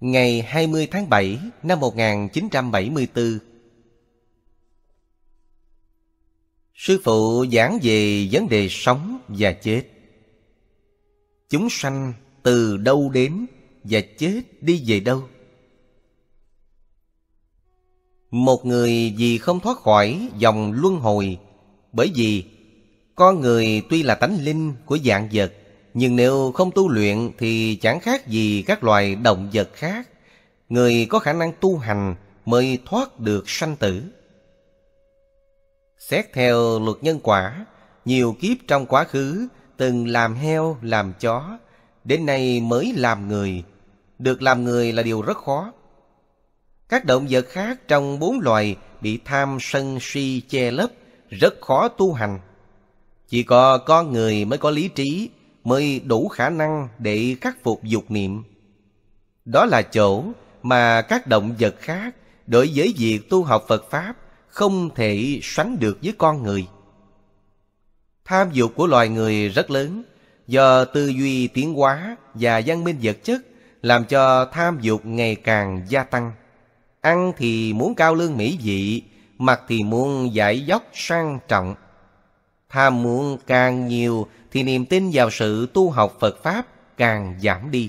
Ngày 20 tháng 7 năm 1974 Sư phụ giảng về vấn đề sống và chết Chúng sanh từ đâu đến và chết đi về đâu Một người vì không thoát khỏi dòng luân hồi Bởi vì con người tuy là tánh linh của dạng vật nhưng nếu không tu luyện thì chẳng khác gì các loài động vật khác. Người có khả năng tu hành mới thoát được sanh tử. Xét theo luật nhân quả, nhiều kiếp trong quá khứ từng làm heo, làm chó, đến nay mới làm người. Được làm người là điều rất khó. Các động vật khác trong bốn loài bị tham sân si che lấp, rất khó tu hành. Chỉ có con người mới có lý trí, mới đủ khả năng để khắc phục dục niệm. Đó là chỗ mà các động vật khác đối với việc tu học Phật Pháp không thể sánh được với con người. Tham dục của loài người rất lớn, do tư duy tiến hóa và văn minh vật chất làm cho tham dục ngày càng gia tăng. Ăn thì muốn cao lương mỹ vị, mặc thì muốn giải dốc sang trọng. Tham muốn càng nhiều thì niềm tin vào sự tu học Phật Pháp càng giảm đi.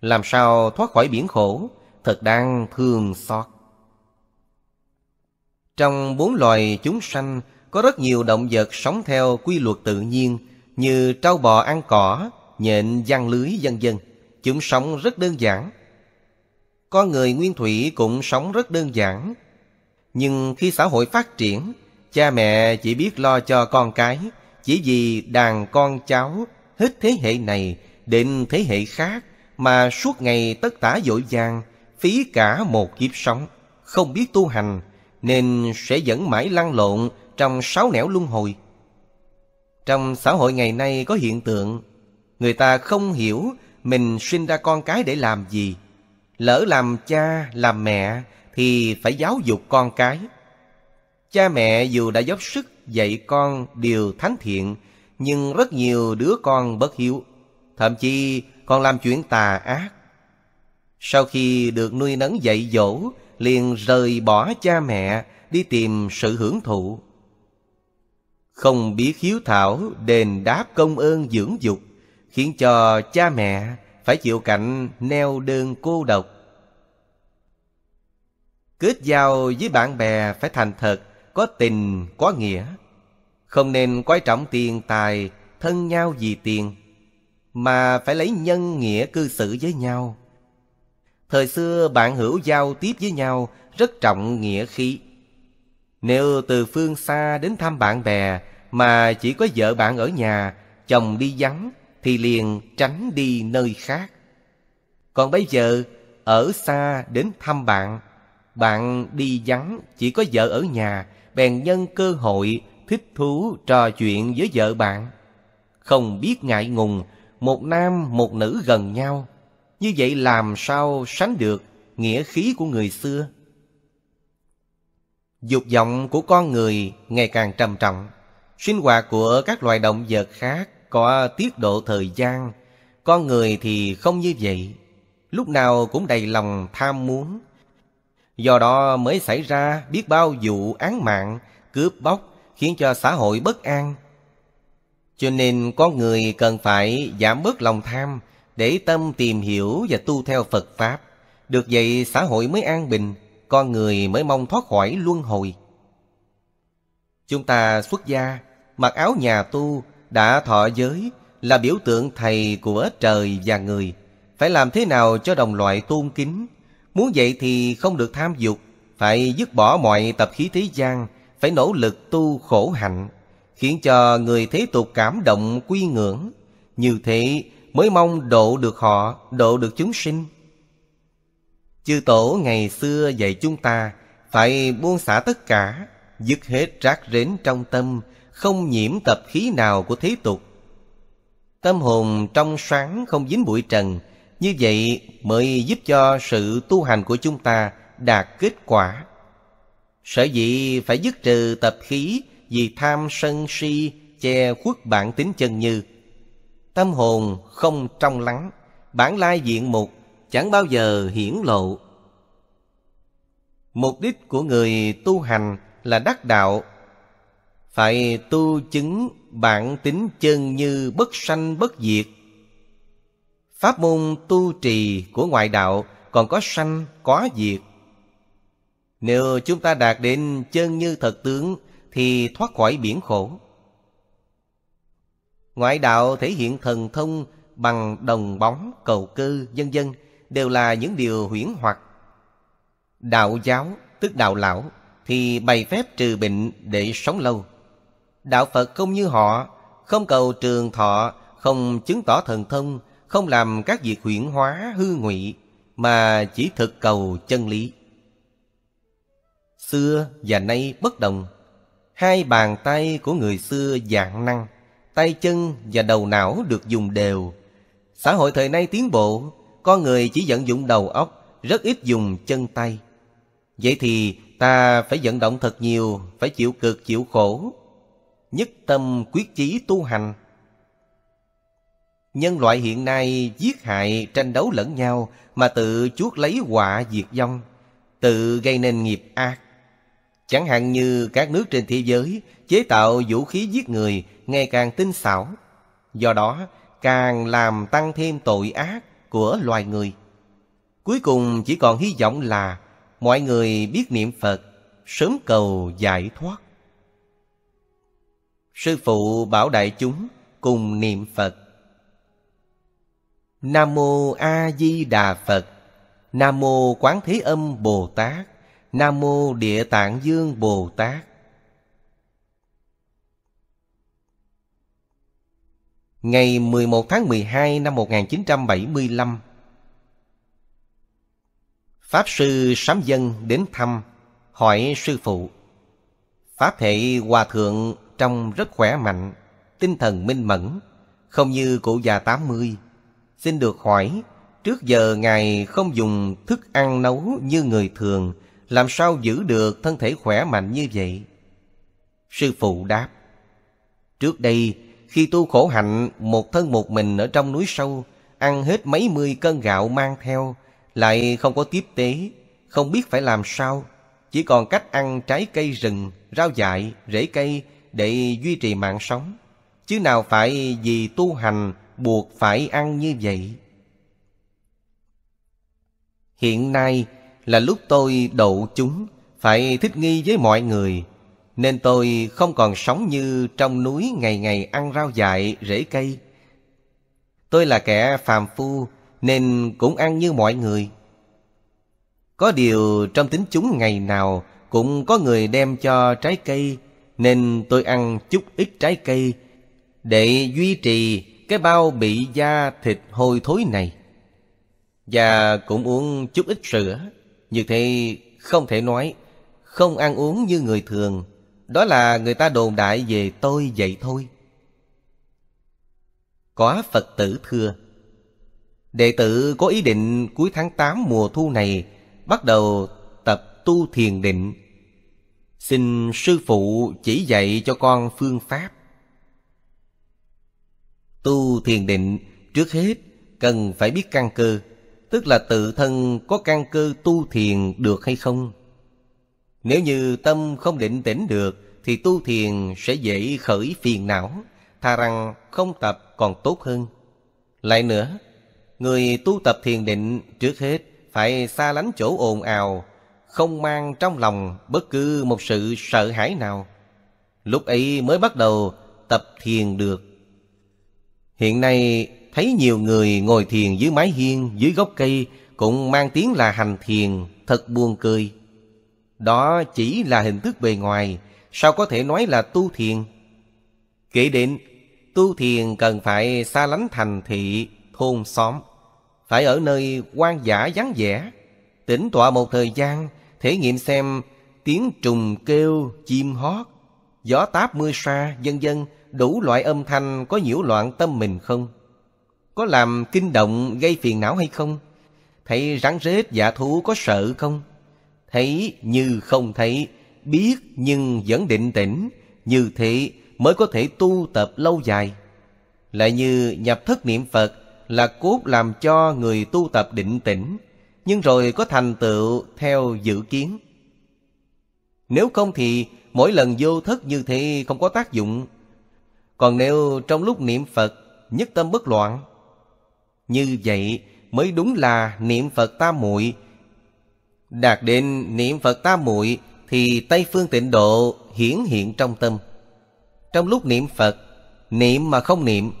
Làm sao thoát khỏi biển khổ, thật đang thương xót. Trong bốn loài chúng sanh, có rất nhiều động vật sống theo quy luật tự nhiên như trâu bò ăn cỏ, nhện giăng lưới vân vân. Chúng sống rất đơn giản. Con người nguyên thủy cũng sống rất đơn giản. Nhưng khi xã hội phát triển, cha mẹ chỉ biết lo cho con cái, chỉ vì đàn con cháu hết thế hệ này đến thế hệ khác mà suốt ngày tất tả dội vàng phí cả một kiếp sống không biết tu hành nên sẽ vẫn mãi lăn lộn trong sáu nẻo luân hồi trong xã hội ngày nay có hiện tượng người ta không hiểu mình sinh ra con cái để làm gì lỡ làm cha làm mẹ thì phải giáo dục con cái cha mẹ dù đã dốc sức dạy con điều thánh thiện, nhưng rất nhiều đứa con bất hiếu, thậm chí còn làm chuyện tà ác. Sau khi được nuôi nấng dạy dỗ, liền rời bỏ cha mẹ đi tìm sự hưởng thụ. Không biết hiếu thảo đền đáp công ơn dưỡng dục, khiến cho cha mẹ phải chịu cảnh neo đơn cô độc. Kết giao với bạn bè phải thành thật, có tình, có nghĩa. Không nên coi trọng tiền tài, thân nhau vì tiền, mà phải lấy nhân nghĩa cư xử với nhau. Thời xưa bạn hữu giao tiếp với nhau rất trọng nghĩa khí. Nếu từ phương xa đến thăm bạn bè mà chỉ có vợ bạn ở nhà, chồng đi vắng thì liền tránh đi nơi khác. Còn bây giờ ở xa đến thăm bạn, bạn đi vắng chỉ có vợ ở nhà bèn nhân cơ hội thích thú trò chuyện với vợ bạn. Không biết ngại ngùng, một nam một nữ gần nhau. Như vậy làm sao sánh được nghĩa khí của người xưa? Dục vọng của con người ngày càng trầm trọng. Sinh hoạt của các loài động vật khác có tiết độ thời gian. Con người thì không như vậy. Lúc nào cũng đầy lòng tham muốn, do đó mới xảy ra biết bao vụ án mạng cướp bóc khiến cho xã hội bất an cho nên con người cần phải giảm bớt lòng tham để tâm tìm hiểu và tu theo phật pháp được vậy xã hội mới an bình con người mới mong thoát khỏi luân hồi chúng ta xuất gia mặc áo nhà tu đã thọ giới là biểu tượng thầy của trời và người phải làm thế nào cho đồng loại tôn kính Muốn vậy thì không được tham dục, phải dứt bỏ mọi tập khí thế gian, phải nỗ lực tu khổ hạnh, khiến cho người thế tục cảm động quy ngưỡng. Như thế mới mong độ được họ, độ được chúng sinh. Chư Tổ ngày xưa dạy chúng ta phải buông xả tất cả, dứt hết rác rến trong tâm, không nhiễm tập khí nào của thế tục. Tâm hồn trong sáng không dính bụi trần, như vậy mới giúp cho sự tu hành của chúng ta đạt kết quả. Sở dĩ phải dứt trừ tập khí vì tham sân si che khuất bản tính chân như. Tâm hồn không trong lắng, bản lai diện mục chẳng bao giờ hiển lộ. Mục đích của người tu hành là đắc đạo. Phải tu chứng bản tính chân như bất sanh bất diệt Pháp môn tu trì của ngoại đạo còn có sanh, có diệt. Nếu chúng ta đạt đến chân như thật tướng thì thoát khỏi biển khổ. Ngoại đạo thể hiện thần thông bằng đồng bóng, cầu cơ, dân dân đều là những điều huyễn hoặc. Đạo giáo, tức đạo lão, thì bày phép trừ bệnh để sống lâu. Đạo Phật không như họ, không cầu trường thọ, không chứng tỏ thần thông, không làm các việc huyển hóa hư ngụy mà chỉ thực cầu chân lý xưa và nay bất đồng hai bàn tay của người xưa dạng năng tay chân và đầu não được dùng đều xã hội thời nay tiến bộ con người chỉ vận dụng đầu óc rất ít dùng chân tay vậy thì ta phải vận động thật nhiều phải chịu cực chịu khổ nhất tâm quyết chí tu hành Nhân loại hiện nay giết hại, tranh đấu lẫn nhau mà tự chuốc lấy họa diệt vong, tự gây nên nghiệp ác. Chẳng hạn như các nước trên thế giới chế tạo vũ khí giết người ngày càng tinh xảo, do đó càng làm tăng thêm tội ác của loài người. Cuối cùng chỉ còn hy vọng là mọi người biết niệm Phật, sớm cầu giải thoát. Sư phụ bảo đại chúng cùng niệm Phật. Nam mô A Di Đà Phật. Nam mô Quán Thế Âm Bồ Tát. Nam mô Địa Tạng Dương Bồ Tát. Ngày 11 tháng 12 năm 1975, Pháp Sư Sám Dân đến thăm, hỏi Sư Phụ. Pháp hệ Hòa Thượng trông rất khỏe mạnh, tinh thần minh mẫn, không như cụ già 80, Xin được hỏi, trước giờ Ngài không dùng thức ăn nấu như người thường, làm sao giữ được thân thể khỏe mạnh như vậy? Sư phụ đáp, trước đây khi tu khổ hạnh một thân một mình ở trong núi sâu, ăn hết mấy mươi cân gạo mang theo, lại không có tiếp tế, không biết phải làm sao, chỉ còn cách ăn trái cây rừng, rau dại, rễ cây để duy trì mạng sống. Chứ nào phải vì tu hành buộc phải ăn như vậy. Hiện nay là lúc tôi đậu chúng phải thích nghi với mọi người, nên tôi không còn sống như trong núi ngày ngày ăn rau dại, rễ cây. Tôi là kẻ phàm phu nên cũng ăn như mọi người. Có điều trong tính chúng ngày nào cũng có người đem cho trái cây, nên tôi ăn chút ít trái cây để duy trì cái bao bị da thịt hôi thối này và cũng uống chút ít sữa như thế không thể nói không ăn uống như người thường đó là người ta đồn đại về tôi vậy thôi có phật tử thưa đệ tử có ý định cuối tháng 8 mùa thu này bắt đầu tập tu thiền định xin sư phụ chỉ dạy cho con phương pháp Tu thiền định trước hết cần phải biết căn cơ, tức là tự thân có căn cơ tu thiền được hay không. Nếu như tâm không định tĩnh được thì tu thiền sẽ dễ khởi phiền não, thà rằng không tập còn tốt hơn. Lại nữa, người tu tập thiền định trước hết phải xa lánh chỗ ồn ào, không mang trong lòng bất cứ một sự sợ hãi nào. Lúc ấy mới bắt đầu tập thiền được. Hiện nay thấy nhiều người ngồi thiền dưới mái hiên, dưới gốc cây cũng mang tiếng là hành thiền, thật buồn cười. Đó chỉ là hình thức bề ngoài, sao có thể nói là tu thiền? Kể đến, tu thiền cần phải xa lánh thành thị, thôn xóm, phải ở nơi quan giả vắng vẻ, tĩnh tọa một thời gian, thể nghiệm xem tiếng trùng kêu, chim hót, gió táp mưa sa, vân vân đủ loại âm thanh có nhiễu loạn tâm mình không? Có làm kinh động gây phiền não hay không? Thấy rắn rết giả thú có sợ không? Thấy như không thấy, biết nhưng vẫn định tĩnh, như thế mới có thể tu tập lâu dài. Lại như nhập thất niệm Phật là cốt làm cho người tu tập định tĩnh, nhưng rồi có thành tựu theo dự kiến. Nếu không thì mỗi lần vô thất như thế không có tác dụng, còn nếu trong lúc niệm Phật nhất tâm bất loạn, như vậy mới đúng là niệm Phật tam muội. Đạt đến niệm Phật tam muội thì Tây phương Tịnh độ hiển hiện trong tâm. Trong lúc niệm Phật, niệm mà không niệm,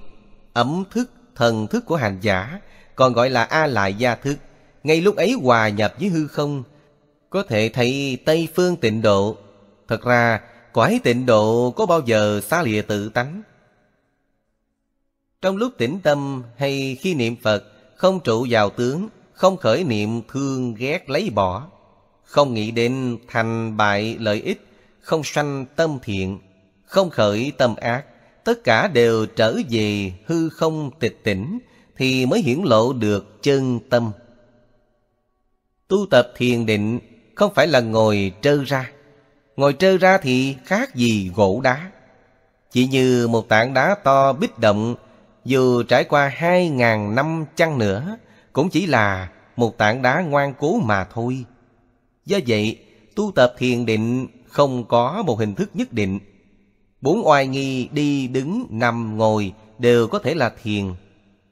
ẩm thức thần thức của hành giả, còn gọi là a lại gia thức, ngay lúc ấy hòa nhập với hư không, có thể thấy Tây phương Tịnh độ. Thật ra, Quải tịnh độ có bao giờ xa lìa tự tánh? Trong lúc tĩnh tâm hay khi niệm Phật, không trụ vào tướng, không khởi niệm thương ghét lấy bỏ, không nghĩ đến thành bại lợi ích, không sanh tâm thiện, không khởi tâm ác, tất cả đều trở về hư không tịch tỉnh, thì mới hiển lộ được chân tâm. Tu tập thiền định không phải là ngồi trơ ra, Ngồi trơ ra thì khác gì gỗ đá. Chỉ như một tảng đá to bích động, dù trải qua hai ngàn năm chăng nữa, cũng chỉ là một tảng đá ngoan cố mà thôi. Do vậy, tu tập thiền định không có một hình thức nhất định. Bốn oai nghi đi đứng nằm ngồi đều có thể là thiền,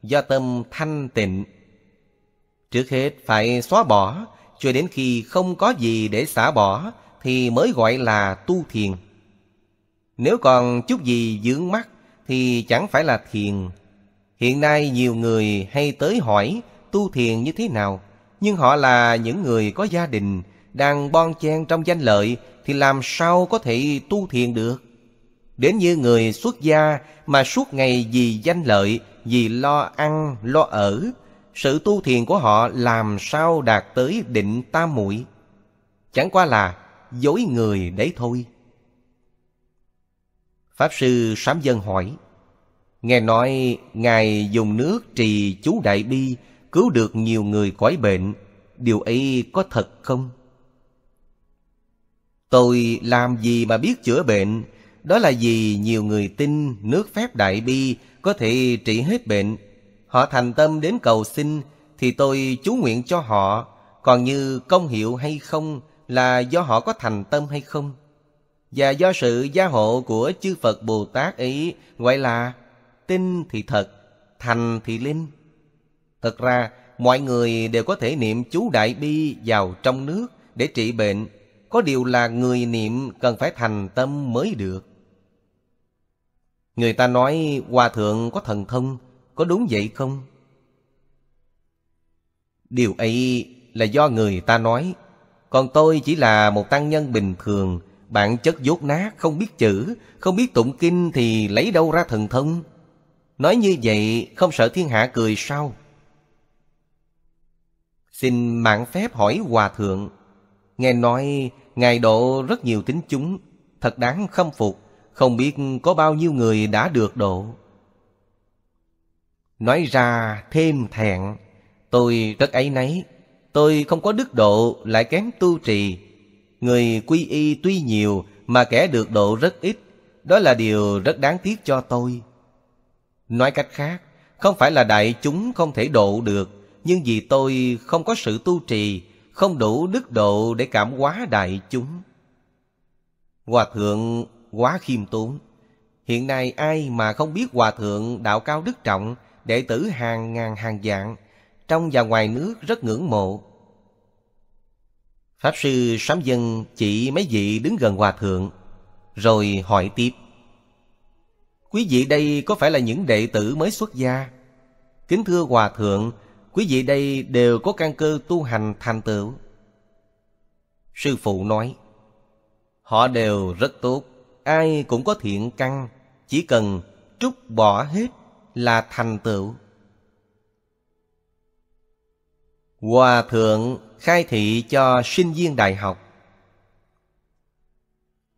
do tâm thanh tịnh. Trước hết phải xóa bỏ, cho đến khi không có gì để xả bỏ thì mới gọi là tu thiền. Nếu còn chút gì dưỡng mắt thì chẳng phải là thiền. Hiện nay nhiều người hay tới hỏi tu thiền như thế nào, nhưng họ là những người có gia đình, đang bon chen trong danh lợi thì làm sao có thể tu thiền được? Đến như người xuất gia mà suốt ngày vì danh lợi, vì lo ăn, lo ở, sự tu thiền của họ làm sao đạt tới định tam muội? Chẳng qua là dối người đấy thôi. Pháp sư Sám Dân hỏi, nghe nói Ngài dùng nước trì chú Đại Bi cứu được nhiều người cõi bệnh, điều ấy có thật không? Tôi làm gì mà biết chữa bệnh, đó là vì nhiều người tin nước phép Đại Bi có thể trị hết bệnh. Họ thành tâm đến cầu xin thì tôi chú nguyện cho họ, còn như công hiệu hay không là do họ có thành tâm hay không và do sự gia hộ của chư Phật Bồ Tát ấy gọi là tin thì thật, thành thì linh. Thực ra, mọi người đều có thể niệm chú Đại Bi vào trong nước để trị bệnh. Có điều là người niệm cần phải thành tâm mới được. Người ta nói Hòa Thượng có thần thông, có đúng vậy không? Điều ấy là do người ta nói, còn tôi chỉ là một tăng nhân bình thường, bạn chất dốt nát, không biết chữ, không biết tụng kinh thì lấy đâu ra thần thông. Nói như vậy không sợ thiên hạ cười sao? Xin mạng phép hỏi Hòa Thượng. Nghe nói Ngài độ rất nhiều tính chúng, thật đáng khâm phục, không biết có bao nhiêu người đã được độ. Nói ra thêm thẹn, tôi rất ấy nấy. Tôi không có đức độ lại kém tu trì. Người quy y tuy nhiều mà kẻ được độ rất ít. Đó là điều rất đáng tiếc cho tôi. Nói cách khác, không phải là đại chúng không thể độ được, nhưng vì tôi không có sự tu trì, không đủ đức độ để cảm hóa đại chúng. Hòa thượng quá khiêm tốn. Hiện nay ai mà không biết hòa thượng đạo cao đức trọng, đệ tử hàng ngàn hàng dạng, trong và ngoài nước rất ngưỡng mộ. Pháp sư Sám Dân chỉ mấy vị đứng gần hòa thượng, rồi hỏi tiếp. Quý vị đây có phải là những đệ tử mới xuất gia? Kính thưa Hòa Thượng, quý vị đây đều có căn cơ tu hành thành tựu. Sư phụ nói, họ đều rất tốt, ai cũng có thiện căn, chỉ cần trút bỏ hết là thành tựu. Hòa thượng khai thị cho sinh viên đại học.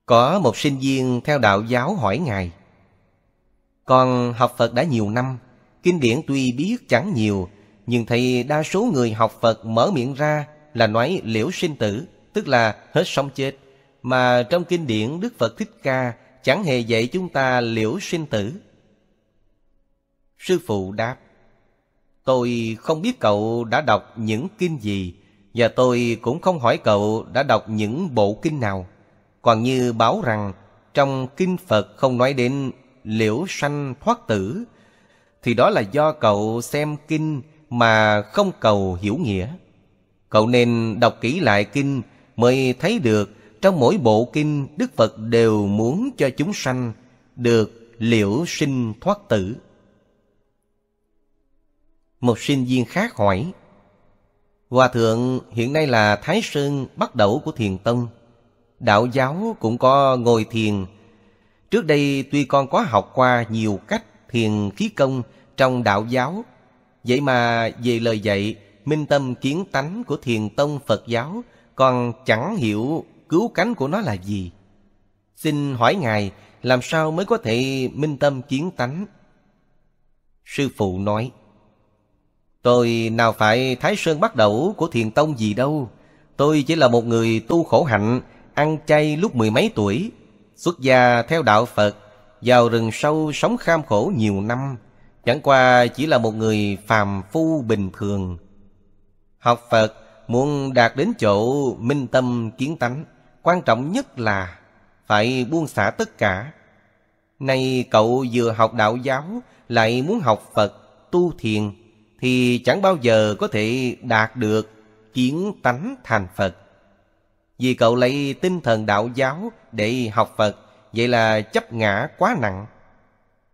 Có một sinh viên theo đạo giáo hỏi Ngài. Con học Phật đã nhiều năm, kinh điển tuy biết chẳng nhiều, nhưng thầy đa số người học Phật mở miệng ra là nói liễu sinh tử, tức là hết sống chết. Mà trong kinh điển Đức Phật Thích Ca chẳng hề dạy chúng ta liễu sinh tử. Sư phụ đáp, Tôi không biết cậu đã đọc những kinh gì và tôi cũng không hỏi cậu đã đọc những bộ kinh nào. Còn như báo rằng trong kinh Phật không nói đến liễu sanh thoát tử thì đó là do cậu xem kinh mà không cầu hiểu nghĩa. Cậu nên đọc kỹ lại kinh mới thấy được trong mỗi bộ kinh Đức Phật đều muốn cho chúng sanh được liễu sinh thoát tử. Một sinh viên khác hỏi Hòa thượng hiện nay là Thái Sơn bắt đầu của Thiền Tông Đạo giáo cũng có ngồi thiền Trước đây tuy con có học qua nhiều cách thiền khí công trong đạo giáo Vậy mà về lời dạy minh tâm kiến tánh của Thiền Tông Phật giáo Con chẳng hiểu cứu cánh của nó là gì Xin hỏi Ngài làm sao mới có thể minh tâm kiến tánh Sư phụ nói Tôi nào phải Thái Sơn bắt đầu của Thiền Tông gì đâu. Tôi chỉ là một người tu khổ hạnh, ăn chay lúc mười mấy tuổi, xuất gia theo đạo Phật, vào rừng sâu sống kham khổ nhiều năm, chẳng qua chỉ là một người phàm phu bình thường. Học Phật muốn đạt đến chỗ minh tâm kiến tánh, quan trọng nhất là phải buông xả tất cả. Nay cậu vừa học đạo giáo, lại muốn học Phật, tu thiền, thì chẳng bao giờ có thể đạt được kiến tánh thành Phật. Vì cậu lấy tinh thần đạo giáo để học Phật, vậy là chấp ngã quá nặng.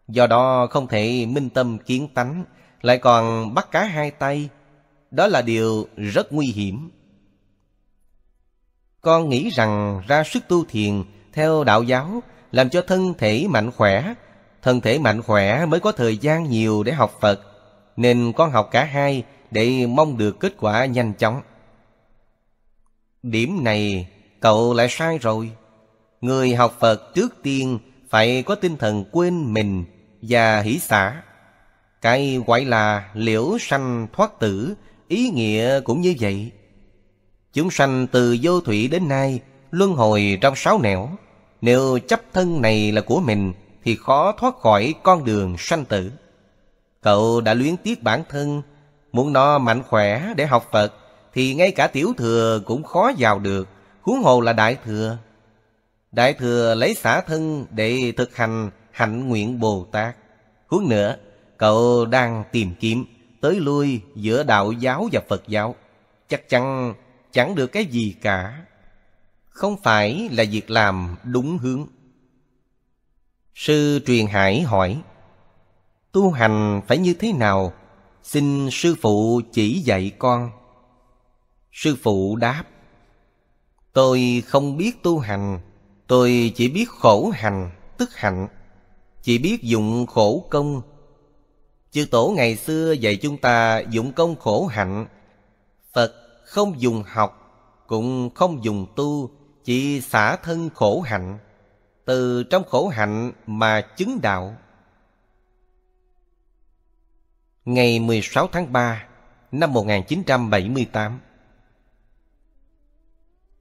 Do đó không thể minh tâm kiến tánh, lại còn bắt cá hai tay. Đó là điều rất nguy hiểm. Con nghĩ rằng ra sức tu thiền theo đạo giáo làm cho thân thể mạnh khỏe, thân thể mạnh khỏe mới có thời gian nhiều để học Phật, nên con học cả hai để mong được kết quả nhanh chóng điểm này cậu lại sai rồi người học phật trước tiên phải có tinh thần quên mình và hỷ xả cái gọi là liễu sanh thoát tử ý nghĩa cũng như vậy chúng sanh từ vô thủy đến nay luân hồi trong sáu nẻo nếu chấp thân này là của mình thì khó thoát khỏi con đường sanh tử Cậu đã luyến tiếc bản thân, muốn no mạnh khỏe để học Phật, thì ngay cả tiểu thừa cũng khó vào được, huống hồ là đại thừa. Đại thừa lấy xả thân để thực hành hạnh nguyện Bồ Tát. Huống nữa, cậu đang tìm kiếm, tới lui giữa đạo giáo và Phật giáo. Chắc chắn chẳng được cái gì cả. Không phải là việc làm đúng hướng. Sư Truyền Hải hỏi, tu hành phải như thế nào xin sư phụ chỉ dạy con sư phụ đáp tôi không biết tu hành tôi chỉ biết khổ hành tức hạnh chỉ biết dụng khổ công chư tổ ngày xưa dạy chúng ta dụng công khổ hạnh phật không dùng học cũng không dùng tu chỉ xả thân khổ hạnh từ trong khổ hạnh mà chứng đạo ngày 16 tháng 3 năm 1978.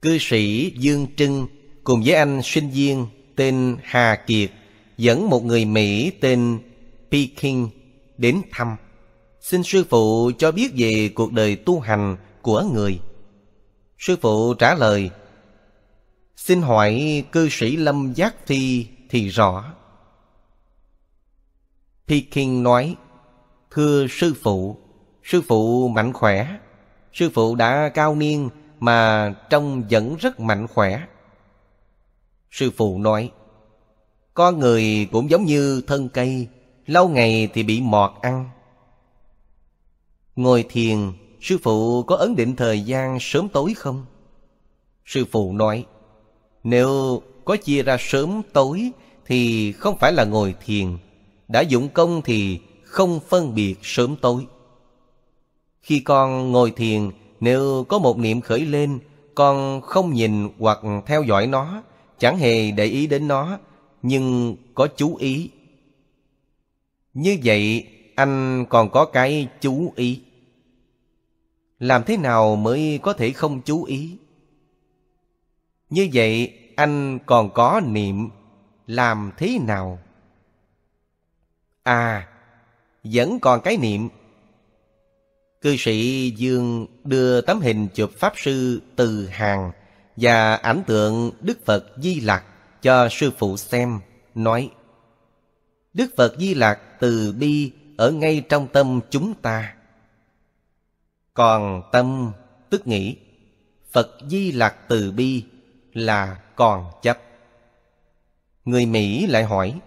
Cư sĩ Dương Trưng cùng với anh sinh viên tên Hà Kiệt dẫn một người Mỹ tên Peking đến thăm. Xin sư phụ cho biết về cuộc đời tu hành của người. Sư phụ trả lời, Xin hỏi cư sĩ Lâm Giác Thi thì rõ. Peking nói, Thưa sư phụ, sư phụ mạnh khỏe. Sư phụ đã cao niên mà trông vẫn rất mạnh khỏe. Sư phụ nói, có người cũng giống như thân cây, lâu ngày thì bị mọt ăn. Ngồi thiền, sư phụ có ấn định thời gian sớm tối không? Sư phụ nói, nếu có chia ra sớm tối thì không phải là ngồi thiền, đã dụng công thì không phân biệt sớm tối. Khi con ngồi thiền, nếu có một niệm khởi lên, con không nhìn hoặc theo dõi nó, chẳng hề để ý đến nó, nhưng có chú ý. Như vậy, anh còn có cái chú ý. Làm thế nào mới có thể không chú ý? Như vậy, anh còn có niệm làm thế nào? À, vẫn còn cái niệm cư sĩ dương đưa tấm hình chụp pháp sư từ hàng và ảnh tượng đức phật di lặc cho sư phụ xem nói đức phật di lặc từ bi ở ngay trong tâm chúng ta còn tâm tức nghĩ phật di lặc từ bi là còn chấp người mỹ lại hỏi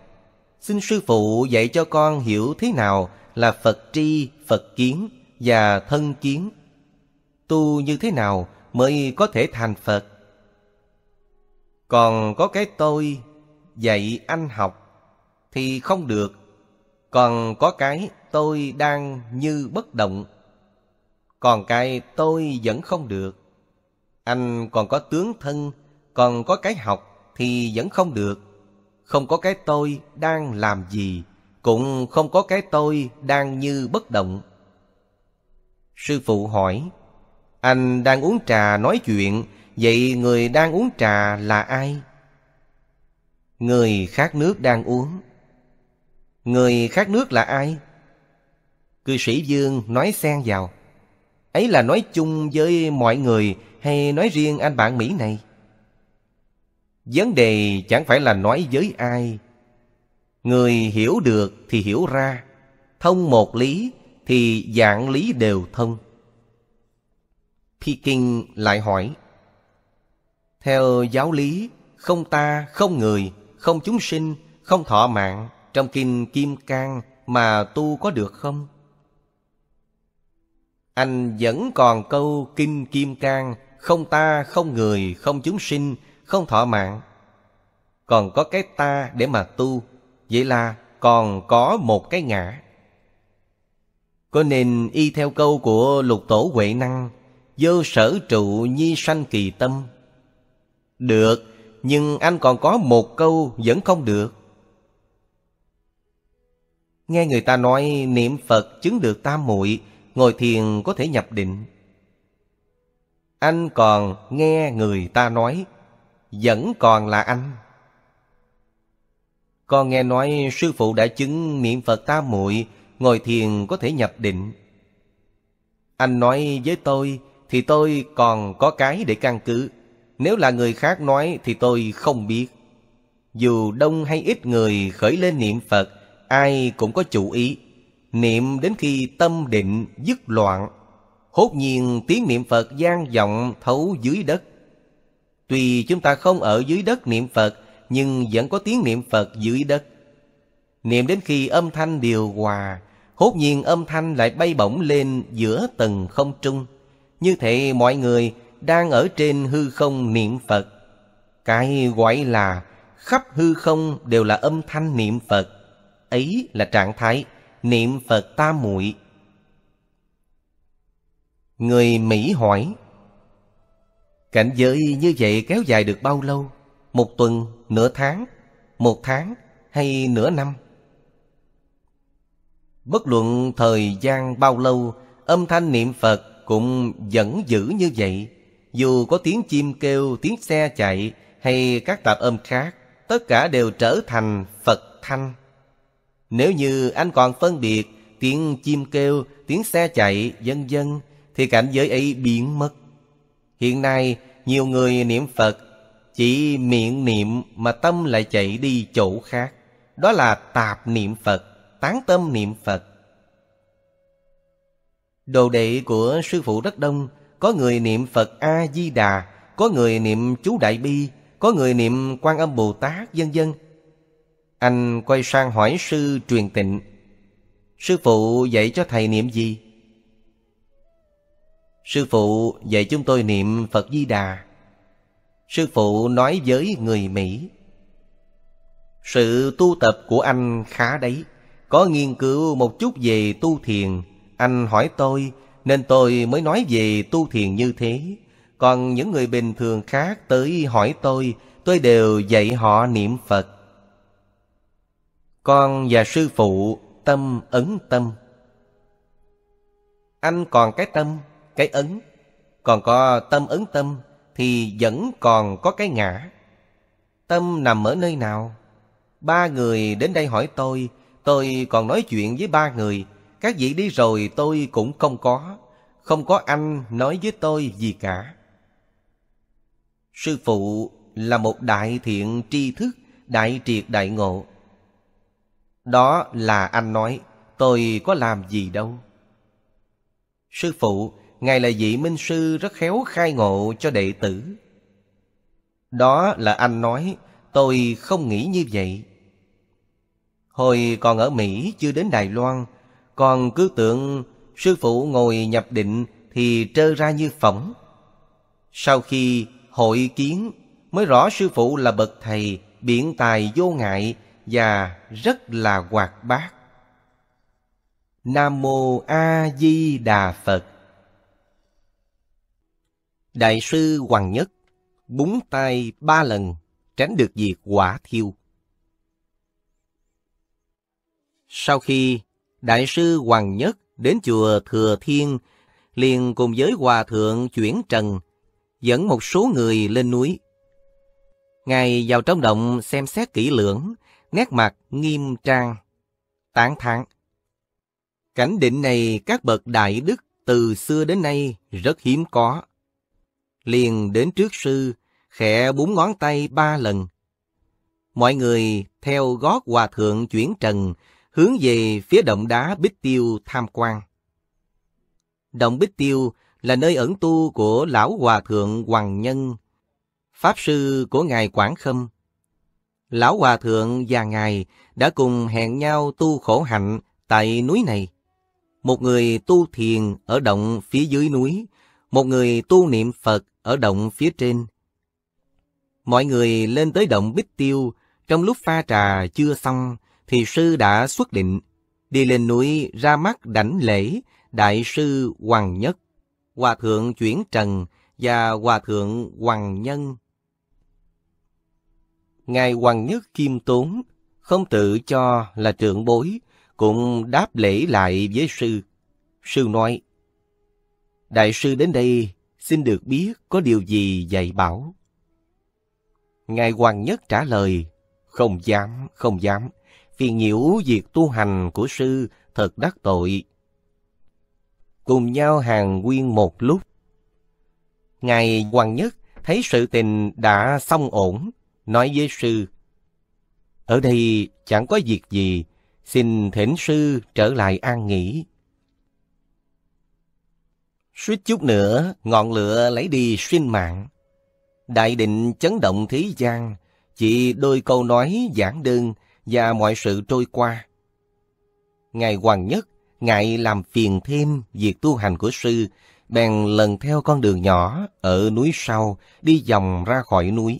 Xin sư phụ dạy cho con hiểu thế nào là Phật tri, Phật kiến và thân kiến. Tu như thế nào mới có thể thành Phật? Còn có cái tôi dạy anh học thì không được. Còn có cái tôi đang như bất động. Còn cái tôi vẫn không được. Anh còn có tướng thân, còn có cái học thì vẫn không được không có cái tôi đang làm gì, cũng không có cái tôi đang như bất động. Sư phụ hỏi, anh đang uống trà nói chuyện, vậy người đang uống trà là ai? Người khát nước đang uống. Người khát nước là ai? Cư sĩ Dương nói xen vào. Ấy là nói chung với mọi người hay nói riêng anh bạn Mỹ này? Vấn đề chẳng phải là nói với ai. Người hiểu được thì hiểu ra, thông một lý thì dạng lý đều thông. Peking lại hỏi, Theo giáo lý, không ta, không người, không chúng sinh, không thọ mạng, trong kinh Kim Cang mà tu có được không? Anh vẫn còn câu kinh Kim Cang, không ta, không người, không chúng sinh, không thọ mạng còn có cái ta để mà tu vậy là còn có một cái ngã có nên y theo câu của lục tổ huệ năng vô sở trụ nhi sanh kỳ tâm được nhưng anh còn có một câu vẫn không được nghe người ta nói niệm phật chứng được tam muội ngồi thiền có thể nhập định anh còn nghe người ta nói vẫn còn là anh con nghe nói sư phụ đã chứng niệm phật ta muội ngồi thiền có thể nhập định anh nói với tôi thì tôi còn có cái để căn cứ nếu là người khác nói thì tôi không biết dù đông hay ít người khởi lên niệm phật ai cũng có chủ ý niệm đến khi tâm định dứt loạn hốt nhiên tiếng niệm phật gian vọng thấu dưới đất Tuy chúng ta không ở dưới đất niệm Phật, nhưng vẫn có tiếng niệm Phật dưới đất. Niệm đến khi âm thanh điều hòa, hốt nhiên âm thanh lại bay bổng lên giữa tầng không trung. Như thế mọi người đang ở trên hư không niệm Phật. Cái gọi là khắp hư không đều là âm thanh niệm Phật. Ấy là trạng thái niệm Phật ta muội. Người Mỹ hỏi Cảnh giới như vậy kéo dài được bao lâu? Một tuần, nửa tháng, một tháng hay nửa năm? Bất luận thời gian bao lâu, âm thanh niệm Phật cũng vẫn giữ như vậy. Dù có tiếng chim kêu, tiếng xe chạy hay các tạp âm khác, tất cả đều trở thành Phật thanh. Nếu như anh còn phân biệt tiếng chim kêu, tiếng xe chạy, vân vân thì cảnh giới ấy biến mất. Hiện nay nhiều người niệm Phật Chỉ miệng niệm mà tâm lại chạy đi chỗ khác Đó là tạp niệm Phật, tán tâm niệm Phật Đồ đệ của sư phụ rất đông Có người niệm Phật A-di-đà Có người niệm chú Đại Bi Có người niệm Quan âm Bồ Tát dân dân Anh quay sang hỏi sư truyền tịnh Sư phụ dạy cho thầy niệm gì? Sư phụ dạy chúng tôi niệm Phật Di Đà. Sư phụ nói với người Mỹ. Sự tu tập của anh khá đấy. Có nghiên cứu một chút về tu thiền. Anh hỏi tôi nên tôi mới nói về tu thiền như thế. Còn những người bình thường khác tới hỏi tôi, tôi đều dạy họ niệm Phật. Con và sư phụ tâm ấn tâm. Anh còn cái tâm cái ấn còn có tâm ấn tâm thì vẫn còn có cái ngã tâm nằm ở nơi nào ba người đến đây hỏi tôi tôi còn nói chuyện với ba người các vị đi rồi tôi cũng không có không có anh nói với tôi gì cả sư phụ là một đại thiện tri thức đại triệt đại ngộ đó là anh nói tôi có làm gì đâu sư phụ Ngài là vị minh sư rất khéo khai ngộ cho đệ tử. Đó là anh nói, tôi không nghĩ như vậy. Hồi còn ở Mỹ chưa đến Đài Loan, còn cứ tưởng sư phụ ngồi nhập định thì trơ ra như phỏng. Sau khi hội kiến mới rõ sư phụ là bậc thầy biện tài vô ngại và rất là hoạt bát. Nam mô A Di Đà Phật. Đại sư Hoàng Nhất búng tay ba lần tránh được việc quả thiêu. Sau khi Đại sư Hoàng Nhất đến chùa Thừa Thiên liền cùng với Hòa Thượng chuyển trần dẫn một số người lên núi. Ngài vào trong động xem xét kỹ lưỡng, nét mặt nghiêm trang, tán thán. Cảnh định này các bậc đại đức từ xưa đến nay rất hiếm có liền đến trước sư, khẽ búng ngón tay ba lần. Mọi người theo gót hòa thượng chuyển trần, hướng về phía động đá Bích Tiêu tham quan. Động Bích Tiêu là nơi ẩn tu của Lão Hòa Thượng Hoàng Nhân, Pháp Sư của Ngài Quảng Khâm. Lão Hòa Thượng và Ngài đã cùng hẹn nhau tu khổ hạnh tại núi này. Một người tu thiền ở động phía dưới núi, một người tu niệm Phật ở động phía trên. Mọi người lên tới động Bích Tiêu, trong lúc pha trà chưa xong thì sư đã xuất định đi lên núi ra mắt đảnh lễ đại sư Hoàng Nhất, Hòa thượng Chuyển Trần và Hòa thượng Hoàng Nhân. Ngài Hoàng Nhất Kim Tốn không tự cho là trưởng bối, cũng đáp lễ lại với sư. Sư nói, Đại sư đến đây xin được biết có điều gì dạy bảo. Ngài Hoàng Nhất trả lời, không dám, không dám, vì nhiễu việc tu hành của sư thật đắc tội. Cùng nhau hàng nguyên một lúc. Ngài Hoàng Nhất thấy sự tình đã xong ổn, nói với sư, Ở đây chẳng có việc gì, xin thỉnh sư trở lại an nghỉ. Suýt chút nữa, ngọn lửa lấy đi sinh mạng. Đại định chấn động thế gian, chỉ đôi câu nói giản đơn và mọi sự trôi qua. Ngài Hoàng Nhất ngại làm phiền thêm việc tu hành của sư, bèn lần theo con đường nhỏ ở núi sau đi vòng ra khỏi núi.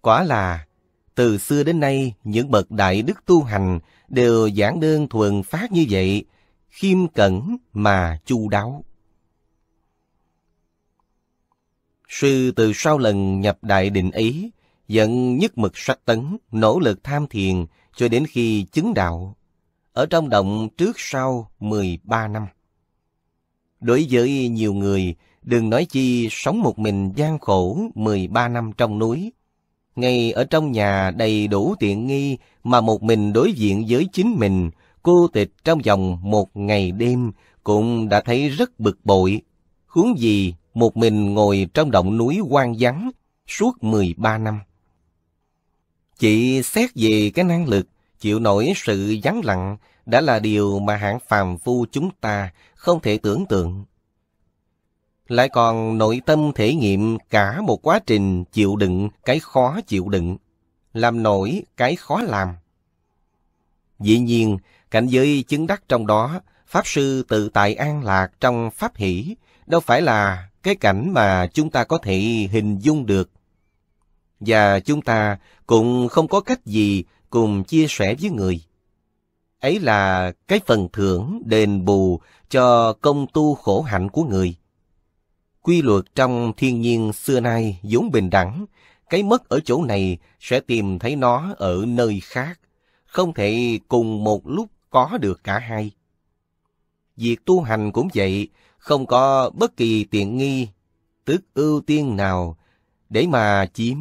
Quả là, từ xưa đến nay những bậc đại đức tu hành đều giản đơn thuần phát như vậy khiêm cẩn mà chu đáo. Sư từ sau lần nhập đại định ý, dẫn nhất mực sách tấn, nỗ lực tham thiền cho đến khi chứng đạo, ở trong động trước sau 13 năm. Đối với nhiều người, đừng nói chi sống một mình gian khổ 13 năm trong núi. Ngay ở trong nhà đầy đủ tiện nghi mà một mình đối diện với chính mình, cô tịch trong vòng một ngày đêm cũng đã thấy rất bực bội. Huống gì một mình ngồi trong động núi hoang vắng suốt 13 năm. Chị xét về cái năng lực, chịu nổi sự vắng lặng đã là điều mà hạng phàm phu chúng ta không thể tưởng tượng. Lại còn nội tâm thể nghiệm cả một quá trình chịu đựng cái khó chịu đựng, làm nổi cái khó làm. Dĩ nhiên, Cảnh giới chứng đắc trong đó, Pháp Sư tự tại an lạc trong Pháp hỷ, đâu phải là cái cảnh mà chúng ta có thể hình dung được. Và chúng ta cũng không có cách gì cùng chia sẻ với người. Ấy là cái phần thưởng đền bù cho công tu khổ hạnh của người. Quy luật trong thiên nhiên xưa nay vốn bình đẳng, cái mất ở chỗ này sẽ tìm thấy nó ở nơi khác, không thể cùng một lúc có được cả hai. Việc tu hành cũng vậy, không có bất kỳ tiện nghi, tức ưu tiên nào, để mà chiếm,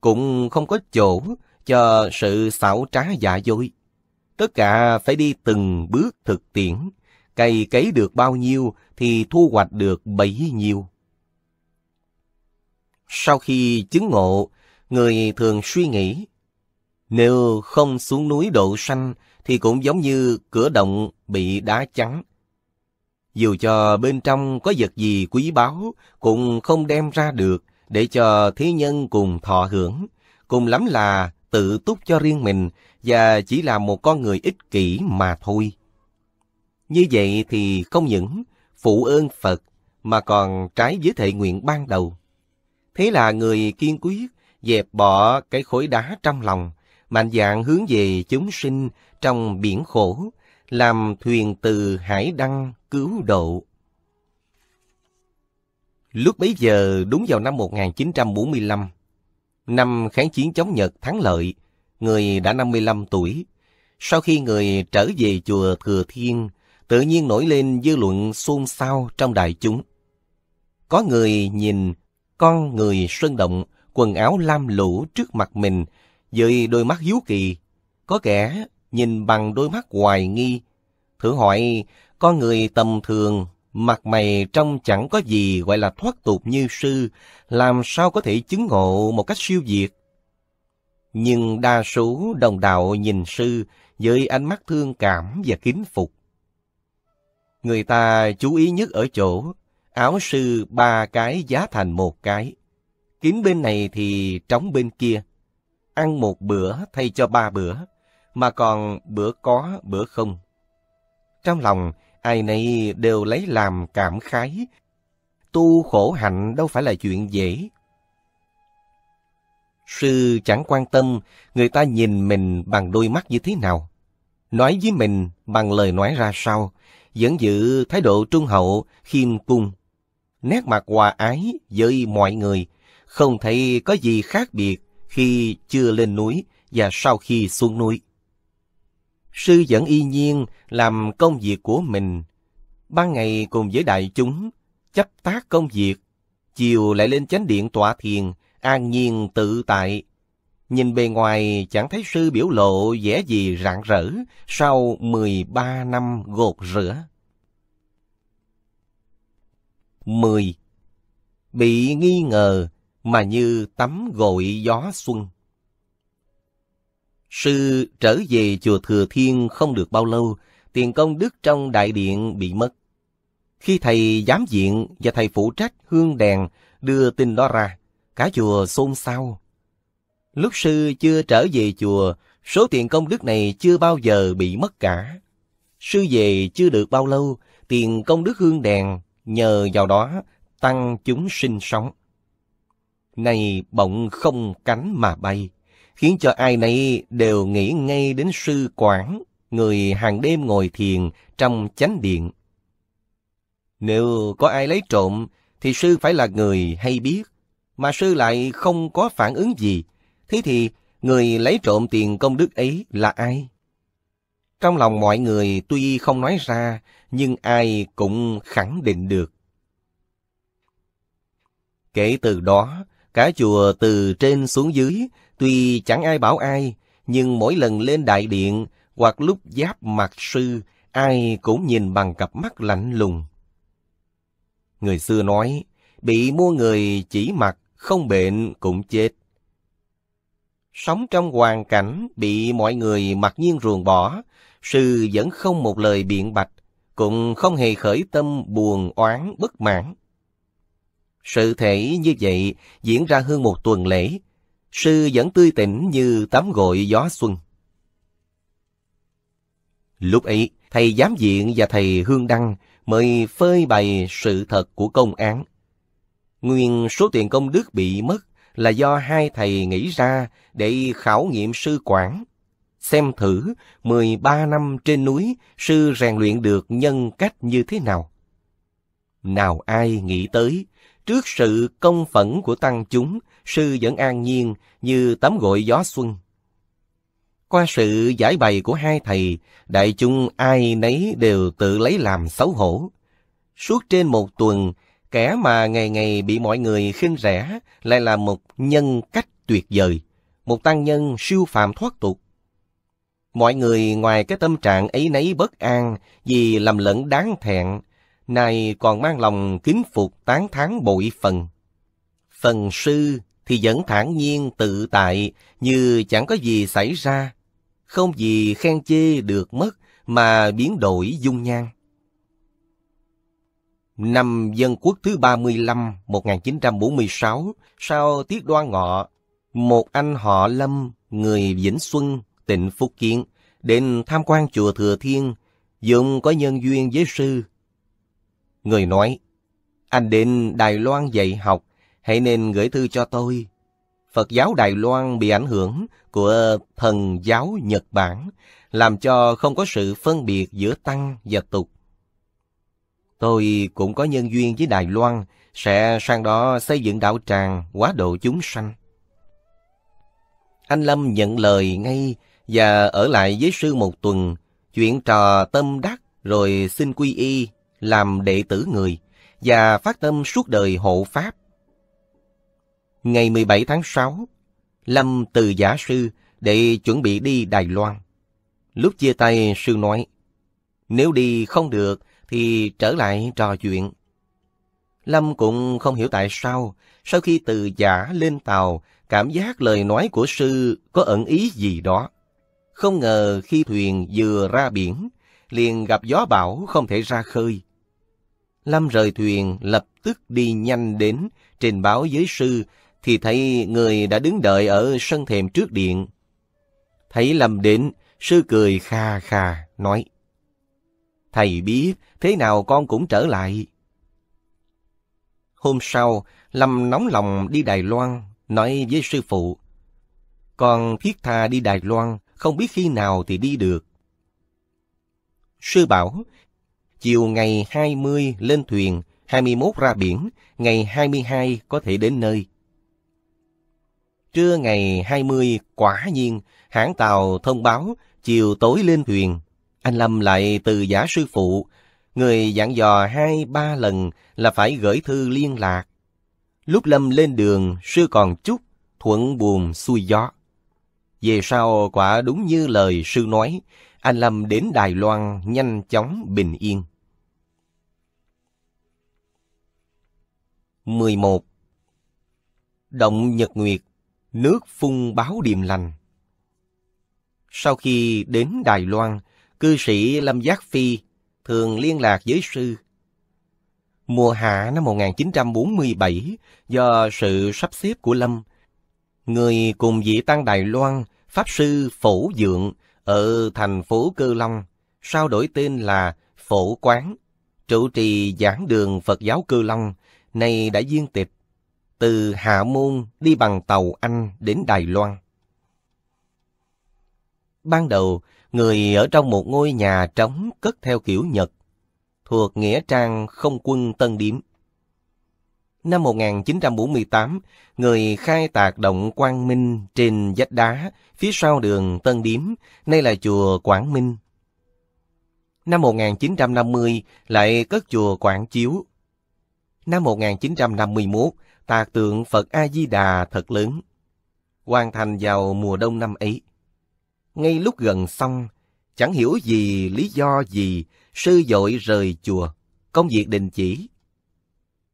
cũng không có chỗ cho sự xảo trá giả dối. Tất cả phải đi từng bước thực tiễn, cày cấy được bao nhiêu thì thu hoạch được bấy nhiêu. Sau khi chứng ngộ, người thường suy nghĩ, nếu không xuống núi độ sanh thì cũng giống như cửa động bị đá trắng. Dù cho bên trong có vật gì quý báu, cũng không đem ra được để cho thế nhân cùng thọ hưởng. Cùng lắm là tự túc cho riêng mình và chỉ là một con người ích kỷ mà thôi. Như vậy thì không những phụ ơn Phật mà còn trái với thệ nguyện ban đầu. Thế là người kiên quyết dẹp bỏ cái khối đá trong lòng, mạnh dạng hướng về chúng sinh trong biển khổ, làm thuyền từ hải đăng cứu độ. Lúc bấy giờ đúng vào năm 1945, năm kháng chiến chống Nhật thắng lợi, người đã 55 tuổi. Sau khi người trở về chùa Thừa Thiên, tự nhiên nổi lên dư luận xôn xao trong đại chúng. Có người nhìn con người sơn động, quần áo lam lũ trước mặt mình với đôi mắt hiếu kỳ, có kẻ nhìn bằng đôi mắt hoài nghi, thử hỏi con người tầm thường, mặt mày trong chẳng có gì gọi là thoát tục như sư, làm sao có thể chứng ngộ một cách siêu việt. Nhưng đa số đồng đạo nhìn sư với ánh mắt thương cảm và kính phục. Người ta chú ý nhất ở chỗ, áo sư ba cái giá thành một cái. Kín bên này thì trống bên kia ăn một bữa thay cho ba bữa, mà còn bữa có bữa không. Trong lòng, ai nấy đều lấy làm cảm khái. Tu khổ hạnh đâu phải là chuyện dễ. Sư chẳng quan tâm người ta nhìn mình bằng đôi mắt như thế nào, nói với mình bằng lời nói ra sao, vẫn giữ thái độ trung hậu, khiêm cung, nét mặt hòa ái với mọi người, không thấy có gì khác biệt khi chưa lên núi và sau khi xuống núi. Sư vẫn y nhiên làm công việc của mình, ban ngày cùng với đại chúng, chấp tác công việc, chiều lại lên chánh điện tọa thiền, an nhiên tự tại. Nhìn bề ngoài chẳng thấy sư biểu lộ vẻ gì rạng rỡ sau 13 năm gột rửa. 10. Bị nghi ngờ mà như tắm gội gió xuân. Sư trở về chùa Thừa Thiên không được bao lâu, tiền công đức trong đại điện bị mất. Khi thầy giám diện và thầy phụ trách hương đèn đưa tin đó ra, cả chùa xôn xao. Lúc sư chưa trở về chùa, số tiền công đức này chưa bao giờ bị mất cả. Sư về chưa được bao lâu, tiền công đức hương đèn nhờ vào đó tăng chúng sinh sống này bỗng không cánh mà bay, khiến cho ai nấy đều nghĩ ngay đến sư quảng, người hàng đêm ngồi thiền trong chánh điện. Nếu có ai lấy trộm, thì sư phải là người hay biết, mà sư lại không có phản ứng gì, thế thì người lấy trộm tiền công đức ấy là ai? Trong lòng mọi người tuy không nói ra, nhưng ai cũng khẳng định được. Kể từ đó, Cả chùa từ trên xuống dưới, tuy chẳng ai bảo ai, nhưng mỗi lần lên đại điện hoặc lúc giáp mặt sư, ai cũng nhìn bằng cặp mắt lạnh lùng. Người xưa nói, bị mua người chỉ mặt, không bệnh cũng chết. Sống trong hoàn cảnh bị mọi người mặc nhiên ruồng bỏ, sư vẫn không một lời biện bạch, cũng không hề khởi tâm buồn oán bất mãn. Sự thể như vậy diễn ra hơn một tuần lễ, sư vẫn tươi tỉnh như tắm gội gió xuân. Lúc ấy, thầy giám diện và thầy Hương Đăng mời phơi bày sự thật của công án. Nguyên số tiền công đức bị mất là do hai thầy nghĩ ra để khảo nghiệm sư quản. Xem thử 13 năm trên núi sư rèn luyện được nhân cách như thế nào. Nào ai nghĩ tới Trước sự công phẫn của tăng chúng, sư vẫn an nhiên như tấm gội gió xuân. Qua sự giải bày của hai thầy, đại chúng ai nấy đều tự lấy làm xấu hổ. Suốt trên một tuần, kẻ mà ngày ngày bị mọi người khinh rẻ lại là một nhân cách tuyệt vời, một tăng nhân siêu phàm thoát tục. Mọi người ngoài cái tâm trạng ấy nấy bất an vì lầm lẫn đáng thẹn, nay còn mang lòng kính phục tán thán bội phần. Phần sư thì vẫn thản nhiên tự tại như chẳng có gì xảy ra, không gì khen chê được mất mà biến đổi dung nhan. Năm Dân Quốc thứ 35, 1946, sau tiết đoan ngọ, một anh họ Lâm, người Vĩnh Xuân, tỉnh Phúc Kiến, đến tham quan chùa Thừa Thiên, dụng có nhân duyên với sư, Người nói, anh đến Đài Loan dạy học, hãy nên gửi thư cho tôi. Phật giáo Đài Loan bị ảnh hưởng của thần giáo Nhật Bản, làm cho không có sự phân biệt giữa tăng và tục. Tôi cũng có nhân duyên với Đài Loan, sẽ sang đó xây dựng đạo tràng quá độ chúng sanh. Anh Lâm nhận lời ngay và ở lại với sư một tuần, chuyện trò tâm đắc rồi xin quy y làm đệ tử người và phát tâm suốt đời hộ Pháp. Ngày 17 tháng 6, Lâm từ giả sư để chuẩn bị đi Đài Loan. Lúc chia tay, sư nói, nếu đi không được thì trở lại trò chuyện. Lâm cũng không hiểu tại sao, sau khi từ giả lên tàu, cảm giác lời nói của sư có ẩn ý gì đó. Không ngờ khi thuyền vừa ra biển, liền gặp gió bão không thể ra khơi. Lâm rời thuyền lập tức đi nhanh đến, trình báo với sư, thì thấy người đã đứng đợi ở sân thềm trước điện. Thấy Lâm đến, sư cười kha kha, nói, Thầy biết, thế nào con cũng trở lại. Hôm sau, Lâm nóng lòng đi Đài Loan, nói với sư phụ, Con thiết tha đi Đài Loan, không biết khi nào thì đi được. Sư bảo, chiều ngày 20 lên thuyền, 21 ra biển, ngày 22 có thể đến nơi. Trưa ngày 20, quả nhiên, hãng tàu thông báo chiều tối lên thuyền. Anh Lâm lại từ giả sư phụ, người dặn dò hai ba lần là phải gửi thư liên lạc. Lúc Lâm lên đường, sư còn chút, thuận buồn xuôi gió. Về sau quả đúng như lời sư nói, anh Lâm đến Đài Loan nhanh chóng bình yên. 11 Động nhật nguyệt, nước phun báo điềm lành. Sau khi đến Đài Loan, cư sĩ Lâm Giác Phi thường liên lạc với sư. Mùa hạ năm 1947, do sự sắp xếp của Lâm, người cùng vị tăng Đài Loan, Pháp sư Phổ Dượng ở thành phố Cơ Long, sau đổi tên là Phổ Quán, trụ trì giảng đường Phật giáo Cơ Long, này đã viên tịch, từ Hạ Môn đi bằng tàu Anh đến Đài Loan. Ban đầu, người ở trong một ngôi nhà trống cất theo kiểu Nhật, thuộc Nghĩa Trang Không Quân Tân Điếm. Năm 1948, người khai tạc động Quang Minh trên vách đá phía sau đường Tân Điếm, nay là chùa Quảng Minh. Năm 1950 lại cất chùa Quảng Chiếu năm 1951, tạc tượng Phật A-di-đà thật lớn, hoàn thành vào mùa đông năm ấy. Ngay lúc gần xong, chẳng hiểu gì, lý do gì, sư dội rời chùa, công việc đình chỉ.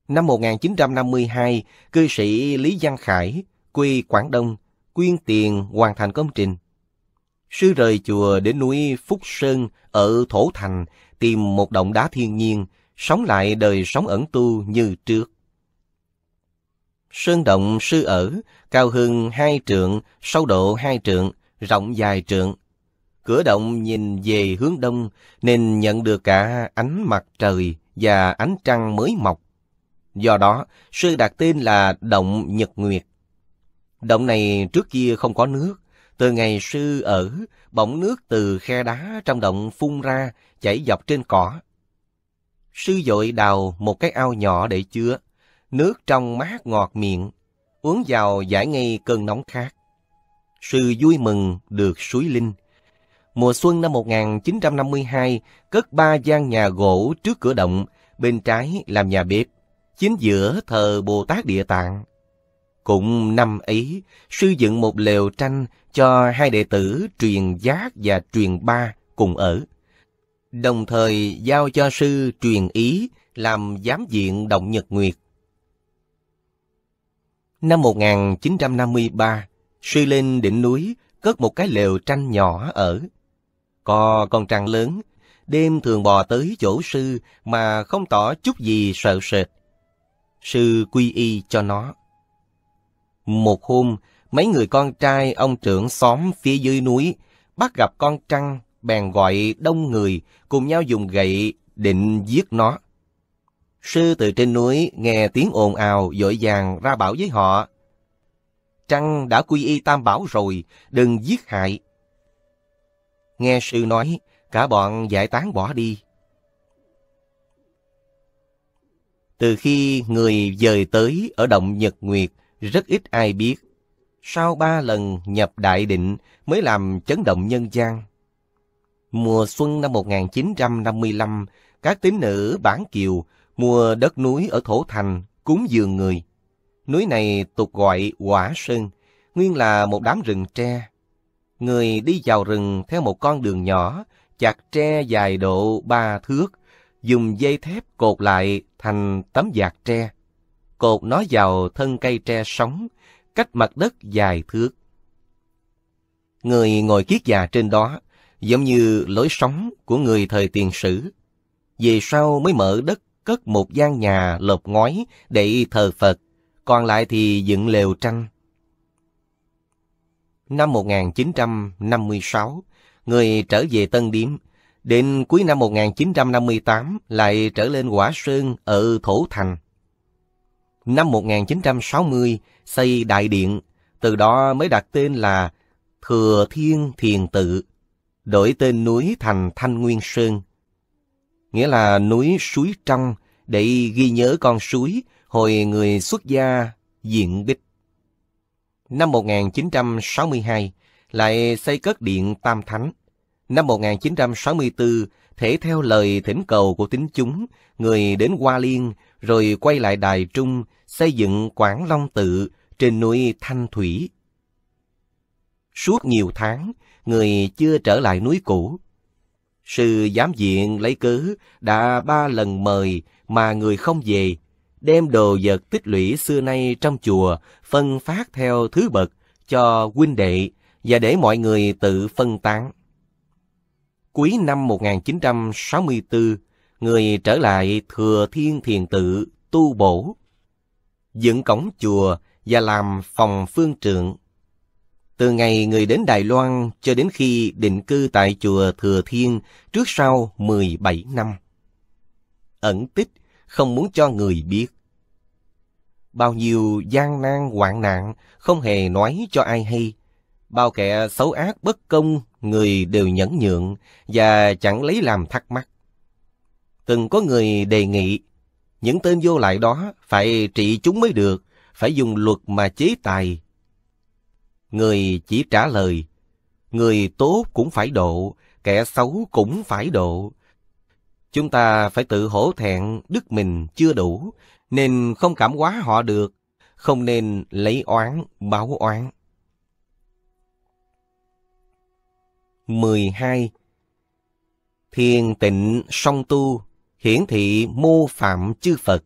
Năm 1952, cư sĩ Lý Văn Khải, quê Quảng Đông, quyên tiền hoàn thành công trình. Sư rời chùa đến núi Phúc Sơn ở Thổ Thành tìm một động đá thiên nhiên sống lại đời sống ẩn tu như trước. Sơn động sư ở, cao hơn hai trượng, sâu độ hai trượng, rộng dài trượng. Cửa động nhìn về hướng đông nên nhận được cả ánh mặt trời và ánh trăng mới mọc. Do đó, sư đặt tên là Động Nhật Nguyệt. Động này trước kia không có nước. Từ ngày sư ở, bỗng nước từ khe đá trong động phun ra, chảy dọc trên cỏ sư dội đào một cái ao nhỏ để chứa, nước trong mát ngọt miệng, uống vào giải ngay cơn nóng khát. Sư vui mừng được suối linh. Mùa xuân năm 1952, cất ba gian nhà gỗ trước cửa động, bên trái làm nhà bếp, chính giữa thờ Bồ Tát Địa Tạng. Cũng năm ấy, sư dựng một lều tranh cho hai đệ tử truyền giác và truyền ba cùng ở đồng thời giao cho sư truyền ý làm giám diện Động Nhật Nguyệt. Năm 1953, sư lên đỉnh núi cất một cái lều tranh nhỏ ở. Có con trăng lớn, đêm thường bò tới chỗ sư mà không tỏ chút gì sợ sệt. Sư quy y cho nó. Một hôm, mấy người con trai ông trưởng xóm phía dưới núi bắt gặp con trăng bèn gọi đông người cùng nhau dùng gậy định giết nó. Sư từ trên núi nghe tiếng ồn ào dội vàng ra bảo với họ. Trăng đã quy y tam bảo rồi, đừng giết hại. Nghe sư nói, cả bọn giải tán bỏ đi. Từ khi người dời tới ở động Nhật Nguyệt, rất ít ai biết. Sau ba lần nhập đại định mới làm chấn động nhân gian mùa xuân năm 1955, các tín nữ bán kiều mua đất núi ở Thổ Thành cúng dường người. Núi này tục gọi Quả Sơn, nguyên là một đám rừng tre. Người đi vào rừng theo một con đường nhỏ, chặt tre dài độ ba thước, dùng dây thép cột lại thành tấm giạc tre. Cột nó vào thân cây tre sống, cách mặt đất dài thước. Người ngồi kiết già trên đó, giống như lối sống của người thời tiền sử. Về sau mới mở đất cất một gian nhà lợp ngói để thờ Phật, còn lại thì dựng lều tranh. Năm 1956, người trở về Tân Điếm, đến cuối năm 1958 lại trở lên Quả Sơn ở Thổ Thành. Năm 1960 xây đại điện, từ đó mới đặt tên là Thừa Thiên Thiền Tự đổi tên núi thành Thanh Nguyên Sơn. Nghĩa là núi suối trong để ghi nhớ con suối hồi người xuất gia diện bích. Năm 1962 lại xây cất điện Tam Thánh. Năm 1964 thể theo lời thỉnh cầu của tín chúng, người đến Hoa Liên rồi quay lại Đài Trung xây dựng Quảng Long Tự trên núi Thanh Thủy. Suốt nhiều tháng, người chưa trở lại núi cũ. Sư giám diện lấy cớ đã ba lần mời mà người không về, đem đồ vật tích lũy xưa nay trong chùa phân phát theo thứ bậc cho huynh đệ và để mọi người tự phân tán. Cuối năm 1964, người trở lại Thừa Thiên Thiền Tự tu bổ, dựng cổng chùa và làm phòng phương trượng từ ngày người đến Đài Loan cho đến khi định cư tại chùa Thừa Thiên trước sau 17 năm. Ẩn tích, không muốn cho người biết. Bao nhiêu gian nan hoạn nạn không hề nói cho ai hay. Bao kẻ xấu ác bất công người đều nhẫn nhượng và chẳng lấy làm thắc mắc. Từng có người đề nghị những tên vô lại đó phải trị chúng mới được, phải dùng luật mà chế tài Người chỉ trả lời, người tốt cũng phải độ, kẻ xấu cũng phải độ. Chúng ta phải tự hổ thẹn đức mình chưa đủ, nên không cảm hóa họ được, không nên lấy oán báo oán. mười hai Thiền tịnh song tu, hiển thị mô phạm chư Phật.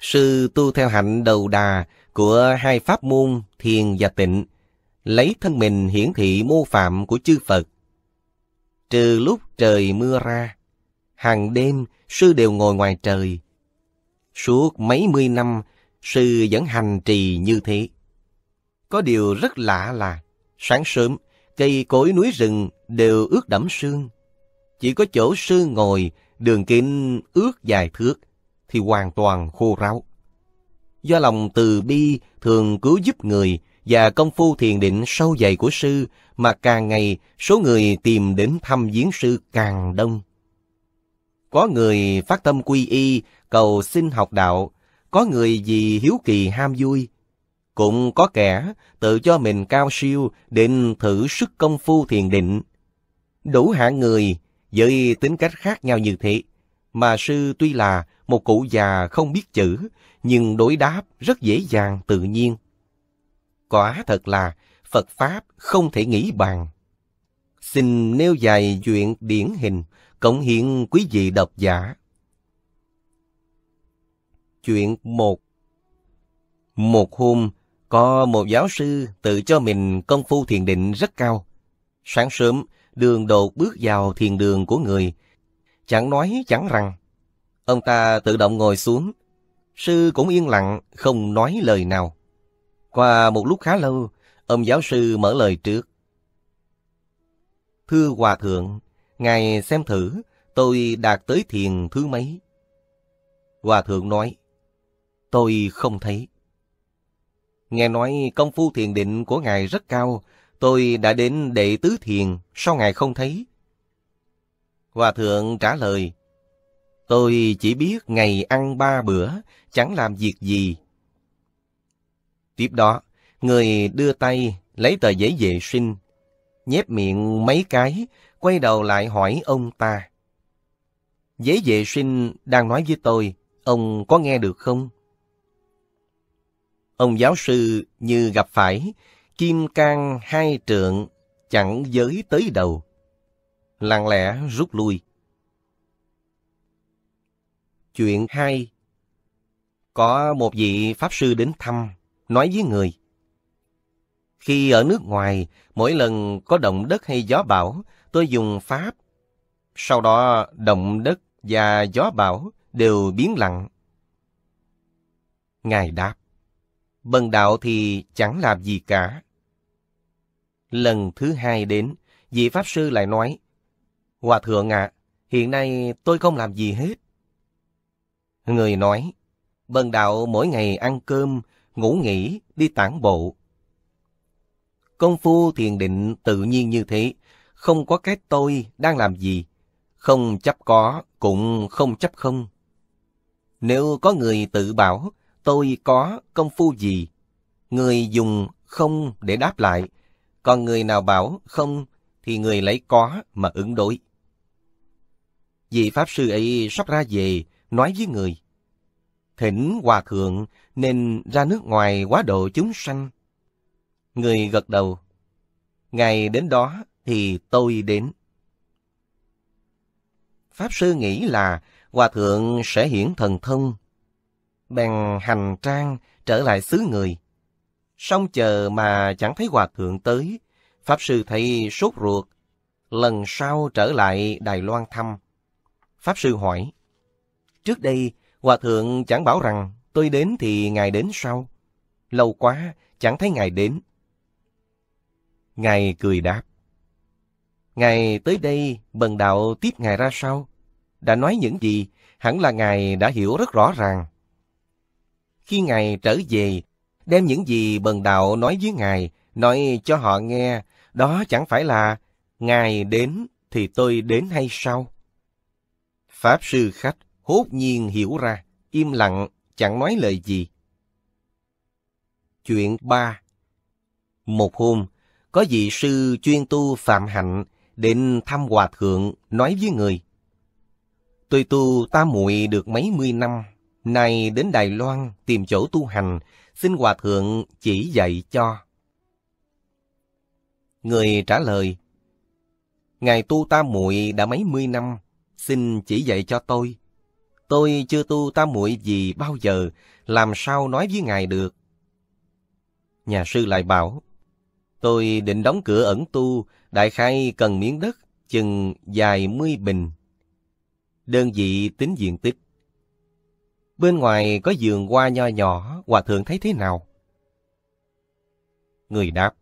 Sư tu theo hạnh đầu đà của hai pháp môn thiền và tịnh, lấy thân mình hiển thị mô phạm của chư Phật. Trừ lúc trời mưa ra, hàng đêm sư đều ngồi ngoài trời. Suốt mấy mươi năm, sư vẫn hành trì như thế. Có điều rất lạ là, sáng sớm, cây cối núi rừng đều ướt đẫm sương. Chỉ có chỗ sư ngồi, đường kính ướt dài thước, thì hoàn toàn khô ráo do lòng từ bi thường cứu giúp người và công phu thiền định sâu dày của sư mà càng ngày số người tìm đến thăm viếng sư càng đông. Có người phát tâm quy y, cầu xin học đạo, có người vì hiếu kỳ ham vui. Cũng có kẻ tự cho mình cao siêu định thử sức công phu thiền định. Đủ hạng người với tính cách khác nhau như thế, mà sư tuy là một cụ già không biết chữ, nhưng đối đáp rất dễ dàng tự nhiên. Quả thật là Phật Pháp không thể nghĩ bàn. Xin nêu dài chuyện điển hình, cộng hiện quý vị độc giả. Chuyện 1 Một hôm, có một giáo sư tự cho mình công phu thiền định rất cao. Sáng sớm, đường đột bước vào thiền đường của người, chẳng nói chẳng rằng. Ông ta tự động ngồi xuống, sư cũng yên lặng, không nói lời nào. Qua một lúc khá lâu, ông giáo sư mở lời trước. Thưa Hòa Thượng, Ngài xem thử, tôi đạt tới thiền thứ mấy? Hòa Thượng nói, tôi không thấy. Nghe nói công phu thiền định của Ngài rất cao, tôi đã đến đệ tứ thiền, sao Ngài không thấy? Hòa Thượng trả lời, tôi chỉ biết ngày ăn ba bữa, chẳng làm việc gì. Tiếp đó, người đưa tay lấy tờ giấy vệ sinh, nhép miệng mấy cái, quay đầu lại hỏi ông ta. Giấy vệ sinh đang nói với tôi, ông có nghe được không? Ông giáo sư như gặp phải, kim can hai trượng, chẳng giới tới đầu. Lặng lẽ rút lui. Chuyện 2 có một vị Pháp Sư đến thăm, nói với người. Khi ở nước ngoài, mỗi lần có động đất hay gió bão, tôi dùng Pháp. Sau đó, động đất và gió bão đều biến lặng. Ngài đáp, bần đạo thì chẳng làm gì cả. Lần thứ hai đến, vị Pháp Sư lại nói, Hòa Thượng ạ, hiện nay tôi không làm gì hết. Người nói, Bần đạo mỗi ngày ăn cơm, ngủ nghỉ, đi tản bộ. Công phu thiền định tự nhiên như thế, không có cái tôi đang làm gì, không chấp có cũng không chấp không. Nếu có người tự bảo tôi có công phu gì, người dùng không để đáp lại, còn người nào bảo không thì người lấy có mà ứng đối. Vị Pháp Sư ấy sắp ra về, nói với người thỉnh hòa thượng nên ra nước ngoài quá độ chúng sanh. Người gật đầu. ngày đến đó thì tôi đến. Pháp sư nghĩ là hòa thượng sẽ hiển thần thông. Bèn hành trang trở lại xứ người. Xong chờ mà chẳng thấy hòa thượng tới, Pháp sư thấy sốt ruột. Lần sau trở lại Đài Loan thăm. Pháp sư hỏi, trước đây Hòa thượng chẳng bảo rằng tôi đến thì ngài đến sau. Lâu quá, chẳng thấy ngài đến. Ngài cười đáp. Ngài tới đây, bần đạo tiếp ngài ra sau. Đã nói những gì, hẳn là ngài đã hiểu rất rõ ràng. Khi ngài trở về, đem những gì bần đạo nói với ngài, nói cho họ nghe, đó chẳng phải là ngài đến thì tôi đến hay sao? Pháp sư khách hốt nhiên hiểu ra, im lặng, chẳng nói lời gì. Chuyện 3 Một hôm, có vị sư chuyên tu Phạm Hạnh đến thăm Hòa Thượng nói với người. Tôi tu ta muội được mấy mươi năm, nay đến Đài Loan tìm chỗ tu hành, xin Hòa Thượng chỉ dạy cho. Người trả lời, Ngài tu ta muội đã mấy mươi năm, xin chỉ dạy cho tôi tôi chưa tu tam muội gì bao giờ, làm sao nói với ngài được. Nhà sư lại bảo, tôi định đóng cửa ẩn tu, đại khai cần miếng đất, chừng dài mươi bình. Đơn vị tính diện tích. Bên ngoài có giường hoa nho nhỏ, hòa thượng thấy thế nào? Người đáp,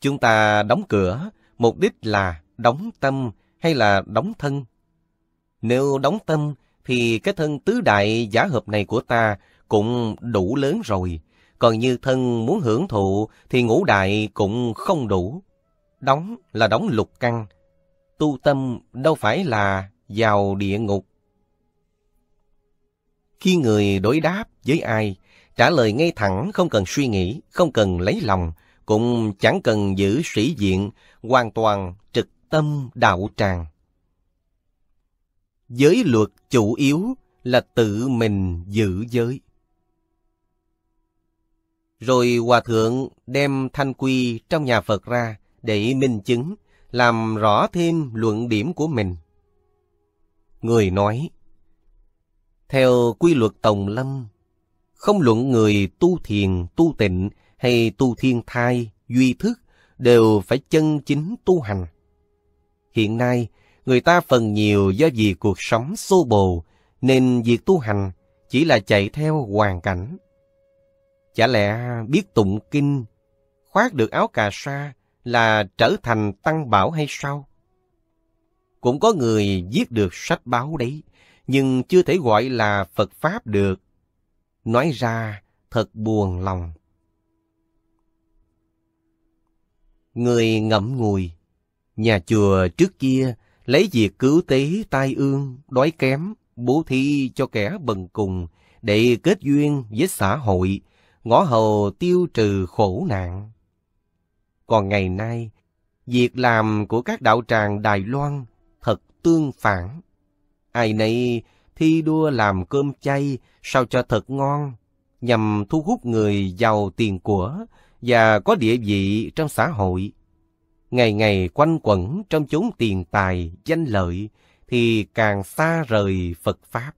chúng ta đóng cửa, mục đích là đóng tâm hay là đóng thân. Nếu đóng tâm thì cái thân tứ đại giả hợp này của ta cũng đủ lớn rồi. Còn như thân muốn hưởng thụ thì ngũ đại cũng không đủ. Đóng là đóng lục căn. Tu tâm đâu phải là vào địa ngục. Khi người đối đáp với ai, trả lời ngay thẳng không cần suy nghĩ, không cần lấy lòng, cũng chẳng cần giữ sĩ diện, hoàn toàn trực tâm đạo tràng giới luật chủ yếu là tự mình giữ giới. Rồi Hòa Thượng đem thanh quy trong nhà Phật ra để minh chứng, làm rõ thêm luận điểm của mình. Người nói, theo quy luật Tồng Lâm, không luận người tu thiền, tu tịnh hay tu thiên thai, duy thức đều phải chân chính tu hành. Hiện nay, người ta phần nhiều do vì cuộc sống xô bồ, nên việc tu hành chỉ là chạy theo hoàn cảnh. Chả lẽ biết tụng kinh, khoác được áo cà sa là trở thành tăng bảo hay sao? Cũng có người viết được sách báo đấy, nhưng chưa thể gọi là Phật Pháp được. Nói ra thật buồn lòng. Người ngậm ngùi, nhà chùa trước kia lấy việc cứu tế tai ương, đói kém, bố thí cho kẻ bần cùng, để kết duyên với xã hội, ngõ hầu tiêu trừ khổ nạn. Còn ngày nay, việc làm của các đạo tràng Đài Loan thật tương phản. Ai nấy thi đua làm cơm chay sao cho thật ngon, nhằm thu hút người giàu tiền của và có địa vị trong xã hội ngày ngày quanh quẩn trong chốn tiền tài, danh lợi, thì càng xa rời Phật Pháp.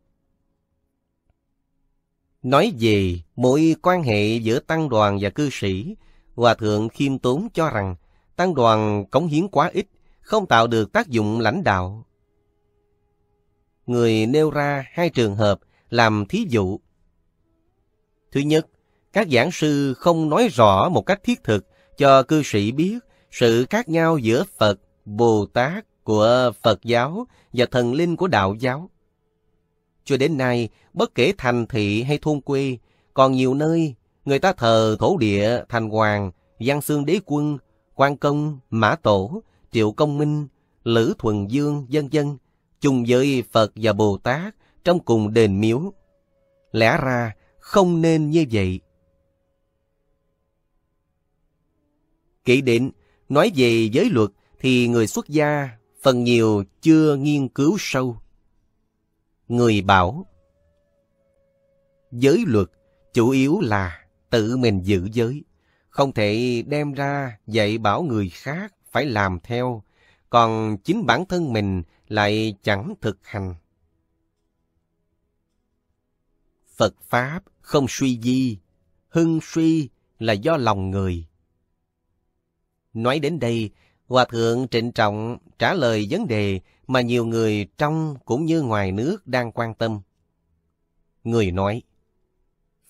Nói về mối quan hệ giữa tăng đoàn và cư sĩ, Hòa Thượng Khiêm Tốn cho rằng tăng đoàn cống hiến quá ít, không tạo được tác dụng lãnh đạo. Người nêu ra hai trường hợp làm thí dụ. Thứ nhất, các giảng sư không nói rõ một cách thiết thực cho cư sĩ biết sự khác nhau giữa Phật, Bồ Tát của Phật giáo và thần linh của đạo giáo. Cho đến nay, bất kể thành thị hay thôn quê, còn nhiều nơi người ta thờ thổ địa thành hoàng, văn xương đế quân, quan công, mã tổ, triệu công minh, lữ thuần dương, dân dân, chung với Phật và Bồ Tát trong cùng đền miếu. Lẽ ra không nên như vậy. Kỷ định Nói về giới luật thì người xuất gia phần nhiều chưa nghiên cứu sâu. Người bảo Giới luật chủ yếu là tự mình giữ giới, không thể đem ra dạy bảo người khác phải làm theo, còn chính bản thân mình lại chẳng thực hành. Phật Pháp không suy di, hưng suy là do lòng người. Nói đến đây, Hòa Thượng trịnh trọng trả lời vấn đề mà nhiều người trong cũng như ngoài nước đang quan tâm. Người nói,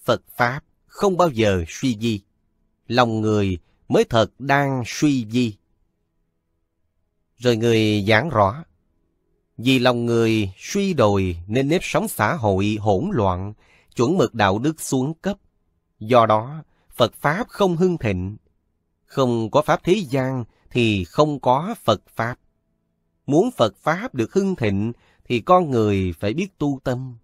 Phật Pháp không bao giờ suy di, lòng người mới thật đang suy di. Rồi người giảng rõ, vì lòng người suy đồi nên nếp sống xã hội hỗn loạn, chuẩn mực đạo đức xuống cấp. Do đó, Phật Pháp không hưng thịnh, không có Pháp thế gian thì không có Phật Pháp. Muốn Phật Pháp được hưng thịnh thì con người phải biết tu tâm.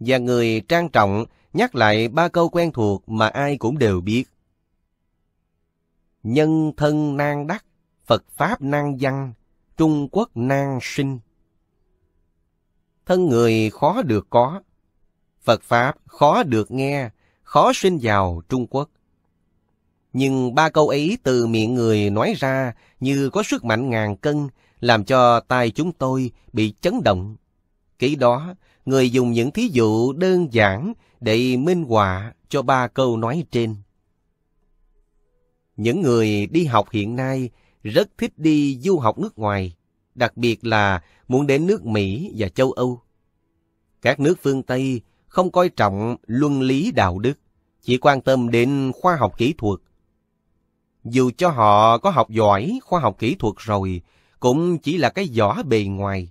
Và người trang trọng nhắc lại ba câu quen thuộc mà ai cũng đều biết. Nhân thân nan đắc, Phật Pháp nan văn, Trung Quốc nan sinh. Thân người khó được có, Phật Pháp khó được nghe, khó sinh vào Trung Quốc. Nhưng ba câu ấy từ miệng người nói ra như có sức mạnh ngàn cân, làm cho tai chúng tôi bị chấn động. Kỹ đó, người dùng những thí dụ đơn giản để minh họa cho ba câu nói trên. Những người đi học hiện nay rất thích đi du học nước ngoài, đặc biệt là muốn đến nước Mỹ và châu Âu. Các nước phương Tây không coi trọng luân lý đạo đức, chỉ quan tâm đến khoa học kỹ thuật, dù cho họ có học giỏi khoa học kỹ thuật rồi, cũng chỉ là cái vỏ bề ngoài.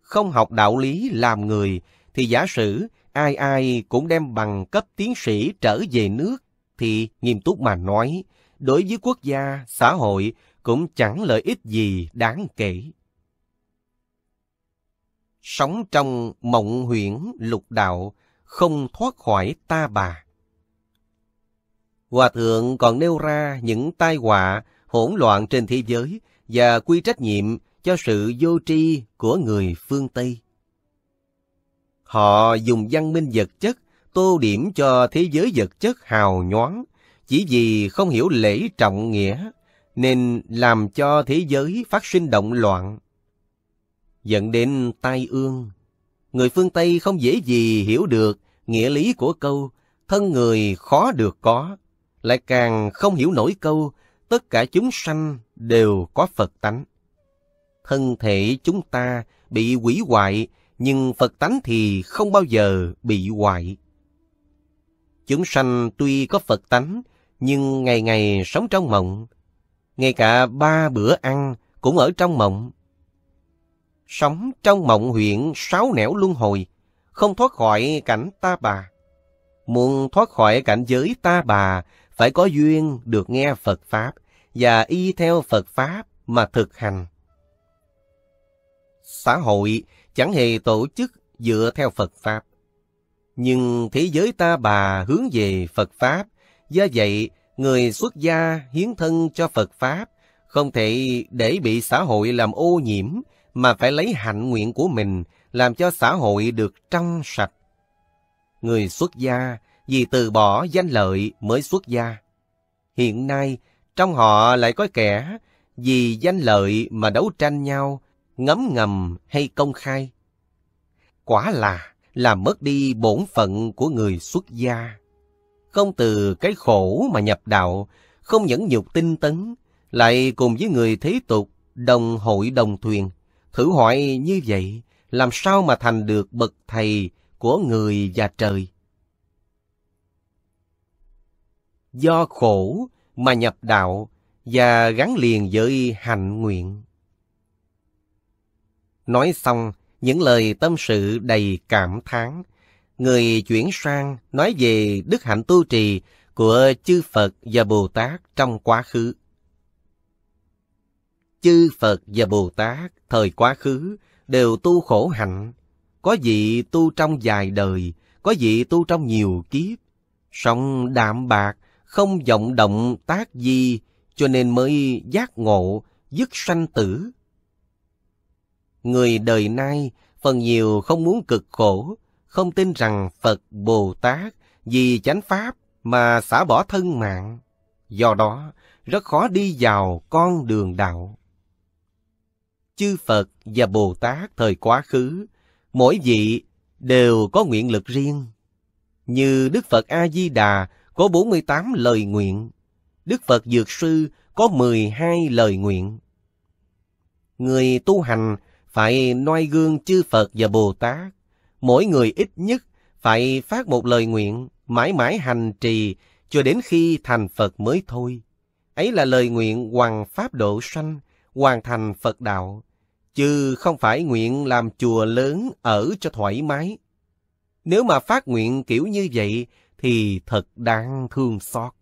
Không học đạo lý làm người, thì giả sử ai ai cũng đem bằng cấp tiến sĩ trở về nước, thì nghiêm túc mà nói, đối với quốc gia, xã hội cũng chẳng lợi ích gì đáng kể. Sống trong mộng huyễn lục đạo, không thoát khỏi ta bà. Hòa thượng còn nêu ra những tai họa, hỗn loạn trên thế giới và quy trách nhiệm cho sự vô tri của người phương Tây. Họ dùng văn minh vật chất tô điểm cho thế giới vật chất hào nhoáng, chỉ vì không hiểu lễ trọng nghĩa, nên làm cho thế giới phát sinh động loạn. Dẫn đến tai ương, người phương Tây không dễ gì hiểu được nghĩa lý của câu thân người khó được có, lại càng không hiểu nổi câu tất cả chúng sanh đều có Phật tánh. Thân thể chúng ta bị quỷ hoại, nhưng Phật tánh thì không bao giờ bị hoại. Chúng sanh tuy có Phật tánh, nhưng ngày ngày sống trong mộng. Ngay cả ba bữa ăn cũng ở trong mộng. Sống trong mộng huyện sáu nẻo luân hồi, không thoát khỏi cảnh ta bà. Muốn thoát khỏi cảnh giới ta bà phải có duyên được nghe Phật Pháp và y theo Phật Pháp mà thực hành. Xã hội chẳng hề tổ chức dựa theo Phật Pháp. Nhưng thế giới ta bà hướng về Phật Pháp, do vậy người xuất gia hiến thân cho Phật Pháp không thể để bị xã hội làm ô nhiễm mà phải lấy hạnh nguyện của mình làm cho xã hội được trong sạch. Người xuất gia vì từ bỏ danh lợi mới xuất gia. Hiện nay, trong họ lại có kẻ vì danh lợi mà đấu tranh nhau, ngấm ngầm hay công khai. Quả là làm mất đi bổn phận của người xuất gia. Không từ cái khổ mà nhập đạo, không nhẫn nhục tinh tấn, lại cùng với người thế tục, đồng hội đồng thuyền. Thử hỏi như vậy, làm sao mà thành được bậc thầy của người và trời? do khổ mà nhập đạo và gắn liền với hạnh nguyện. Nói xong, những lời tâm sự đầy cảm thán, người chuyển sang nói về đức hạnh tu trì của chư Phật và Bồ Tát trong quá khứ. Chư Phật và Bồ Tát thời quá khứ đều tu khổ hạnh, có vị tu trong dài đời, có vị tu trong nhiều kiếp, song đạm bạc không vọng động tác gì, cho nên mới giác ngộ, dứt sanh tử. Người đời nay, phần nhiều không muốn cực khổ, không tin rằng Phật Bồ Tát vì chánh Pháp mà xả bỏ thân mạng. Do đó, rất khó đi vào con đường đạo. Chư Phật và Bồ Tát thời quá khứ, mỗi vị đều có nguyện lực riêng. Như Đức Phật A-di-đà có 48 lời nguyện. Đức Phật Dược Sư có 12 lời nguyện. Người tu hành phải noi gương chư Phật và Bồ Tát. Mỗi người ít nhất phải phát một lời nguyện, mãi mãi hành trì cho đến khi thành Phật mới thôi. Ấy là lời nguyện hoàng pháp độ sanh, hoàn thành Phật đạo, chứ không phải nguyện làm chùa lớn ở cho thoải mái. Nếu mà phát nguyện kiểu như vậy thì thật đáng thương xót.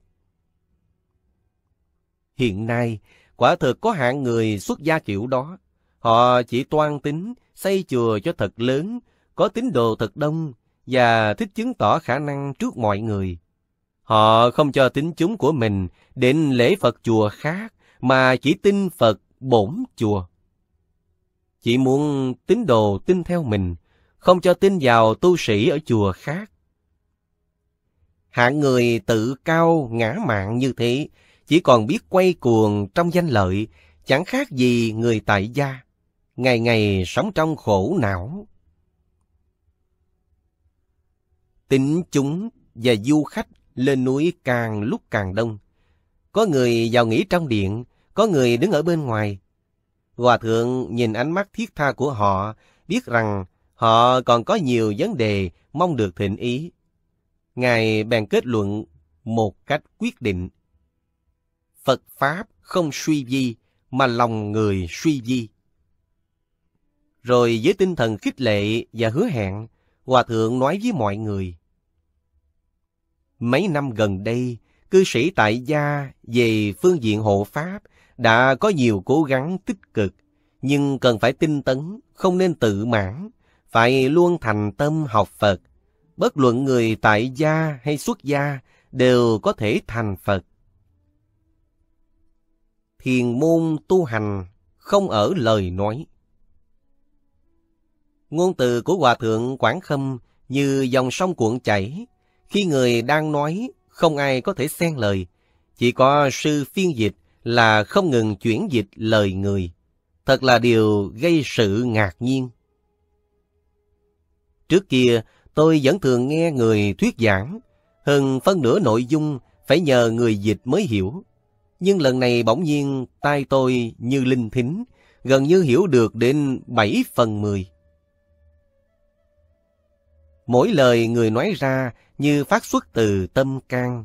Hiện nay, quả thực có hạng người xuất gia kiểu đó. Họ chỉ toan tính, xây chùa cho thật lớn, có tín đồ thật đông và thích chứng tỏ khả năng trước mọi người. Họ không cho tín chúng của mình đến lễ Phật chùa khác mà chỉ tin Phật bổn chùa. Chỉ muốn tín đồ tin theo mình, không cho tin vào tu sĩ ở chùa khác, Hạng người tự cao ngã mạng như thế, chỉ còn biết quay cuồng trong danh lợi, chẳng khác gì người tại gia, ngày ngày sống trong khổ não. Tính chúng và du khách lên núi càng lúc càng đông. Có người vào nghỉ trong điện, có người đứng ở bên ngoài. Hòa thượng nhìn ánh mắt thiết tha của họ, biết rằng họ còn có nhiều vấn đề mong được thịnh ý. Ngài bèn kết luận một cách quyết định. Phật Pháp không suy di, mà lòng người suy di. Rồi với tinh thần khích lệ và hứa hẹn, Hòa Thượng nói với mọi người. Mấy năm gần đây, cư sĩ tại gia về phương diện hộ Pháp đã có nhiều cố gắng tích cực, nhưng cần phải tinh tấn, không nên tự mãn, phải luôn thành tâm học Phật, bất luận người tại gia hay xuất gia đều có thể thành Phật. Thiền môn tu hành không ở lời nói. Ngôn từ của Hòa Thượng Quảng Khâm như dòng sông cuộn chảy, khi người đang nói không ai có thể xen lời, chỉ có sư phiên dịch là không ngừng chuyển dịch lời người. Thật là điều gây sự ngạc nhiên. Trước kia, tôi vẫn thường nghe người thuyết giảng. Hơn phân nửa nội dung phải nhờ người dịch mới hiểu. Nhưng lần này bỗng nhiên tai tôi như linh thính, gần như hiểu được đến 7 phần 10. Mỗi lời người nói ra như phát xuất từ tâm can.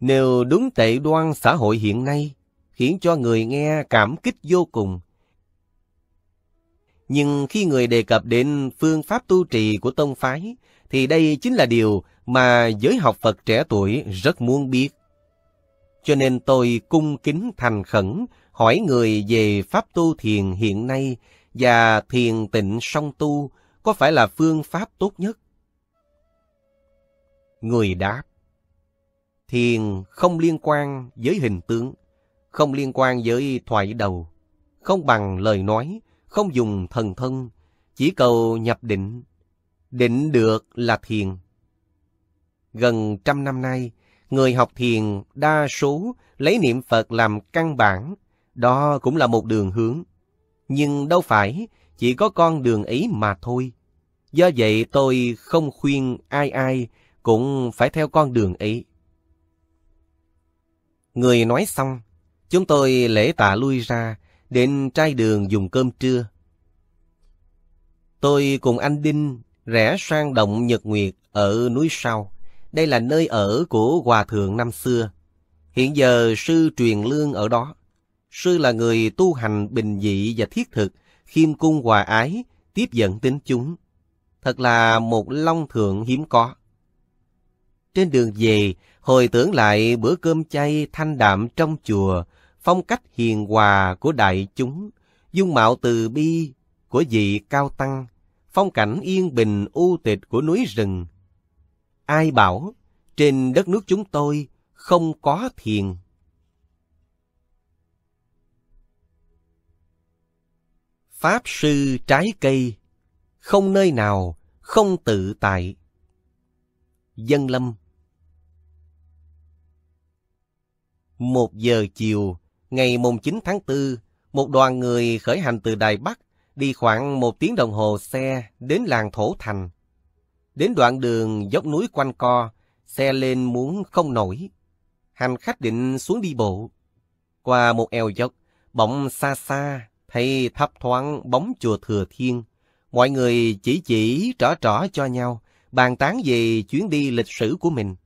Nếu đúng tệ đoan xã hội hiện nay, khiến cho người nghe cảm kích vô cùng, nhưng khi người đề cập đến phương pháp tu trì của tông phái, thì đây chính là điều mà giới học Phật trẻ tuổi rất muốn biết. Cho nên tôi cung kính thành khẩn hỏi người về pháp tu thiền hiện nay và thiền tịnh song tu có phải là phương pháp tốt nhất? Người đáp, thiền không liên quan với hình tướng, không liên quan với thoại đầu, không bằng lời nói, không dùng thần thân, chỉ cầu nhập định. Định được là thiền. Gần trăm năm nay, người học thiền đa số lấy niệm Phật làm căn bản, đó cũng là một đường hướng. Nhưng đâu phải chỉ có con đường ấy mà thôi. Do vậy tôi không khuyên ai ai cũng phải theo con đường ấy. Người nói xong, chúng tôi lễ tạ lui ra đến trai đường dùng cơm trưa. Tôi cùng anh Đinh rẽ sang động Nhật Nguyệt ở núi sau. Đây là nơi ở của Hòa Thượng năm xưa. Hiện giờ sư truyền lương ở đó. Sư là người tu hành bình dị và thiết thực, khiêm cung hòa ái, tiếp dẫn tín chúng. Thật là một long thượng hiếm có. Trên đường về, hồi tưởng lại bữa cơm chay thanh đạm trong chùa, phong cách hiền hòa của đại chúng, dung mạo từ bi của vị cao tăng, phong cảnh yên bình u tịch của núi rừng. Ai bảo, trên đất nước chúng tôi không có thiền. Pháp sư trái cây, không nơi nào không tự tại. Dân Lâm Một giờ chiều, Ngày mùng 9 tháng 4, một đoàn người khởi hành từ Đài Bắc, đi khoảng một tiếng đồng hồ xe đến làng Thổ Thành. Đến đoạn đường dốc núi quanh co, xe lên muốn không nổi. Hành khách định xuống đi bộ. Qua một eo dốc, bỗng xa xa, thấy thấp thoáng bóng chùa Thừa Thiên. Mọi người chỉ chỉ trỏ trỏ cho nhau, bàn tán về chuyến đi lịch sử của mình.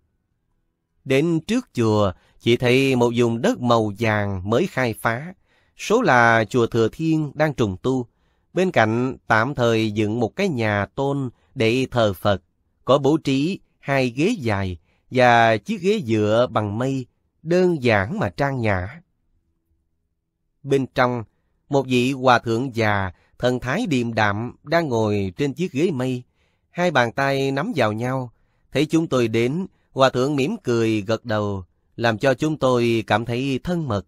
Đến trước chùa, chỉ thấy một vùng đất màu vàng mới khai phá, số là chùa Thừa Thiên đang trùng tu. Bên cạnh tạm thời dựng một cái nhà tôn để thờ Phật, có bố trí hai ghế dài và chiếc ghế dựa bằng mây, đơn giản mà trang nhã. Bên trong, một vị hòa thượng già, thần thái điềm đạm đang ngồi trên chiếc ghế mây. Hai bàn tay nắm vào nhau, thấy chúng tôi đến, hòa thượng mỉm cười gật đầu, làm cho chúng tôi cảm thấy thân mật.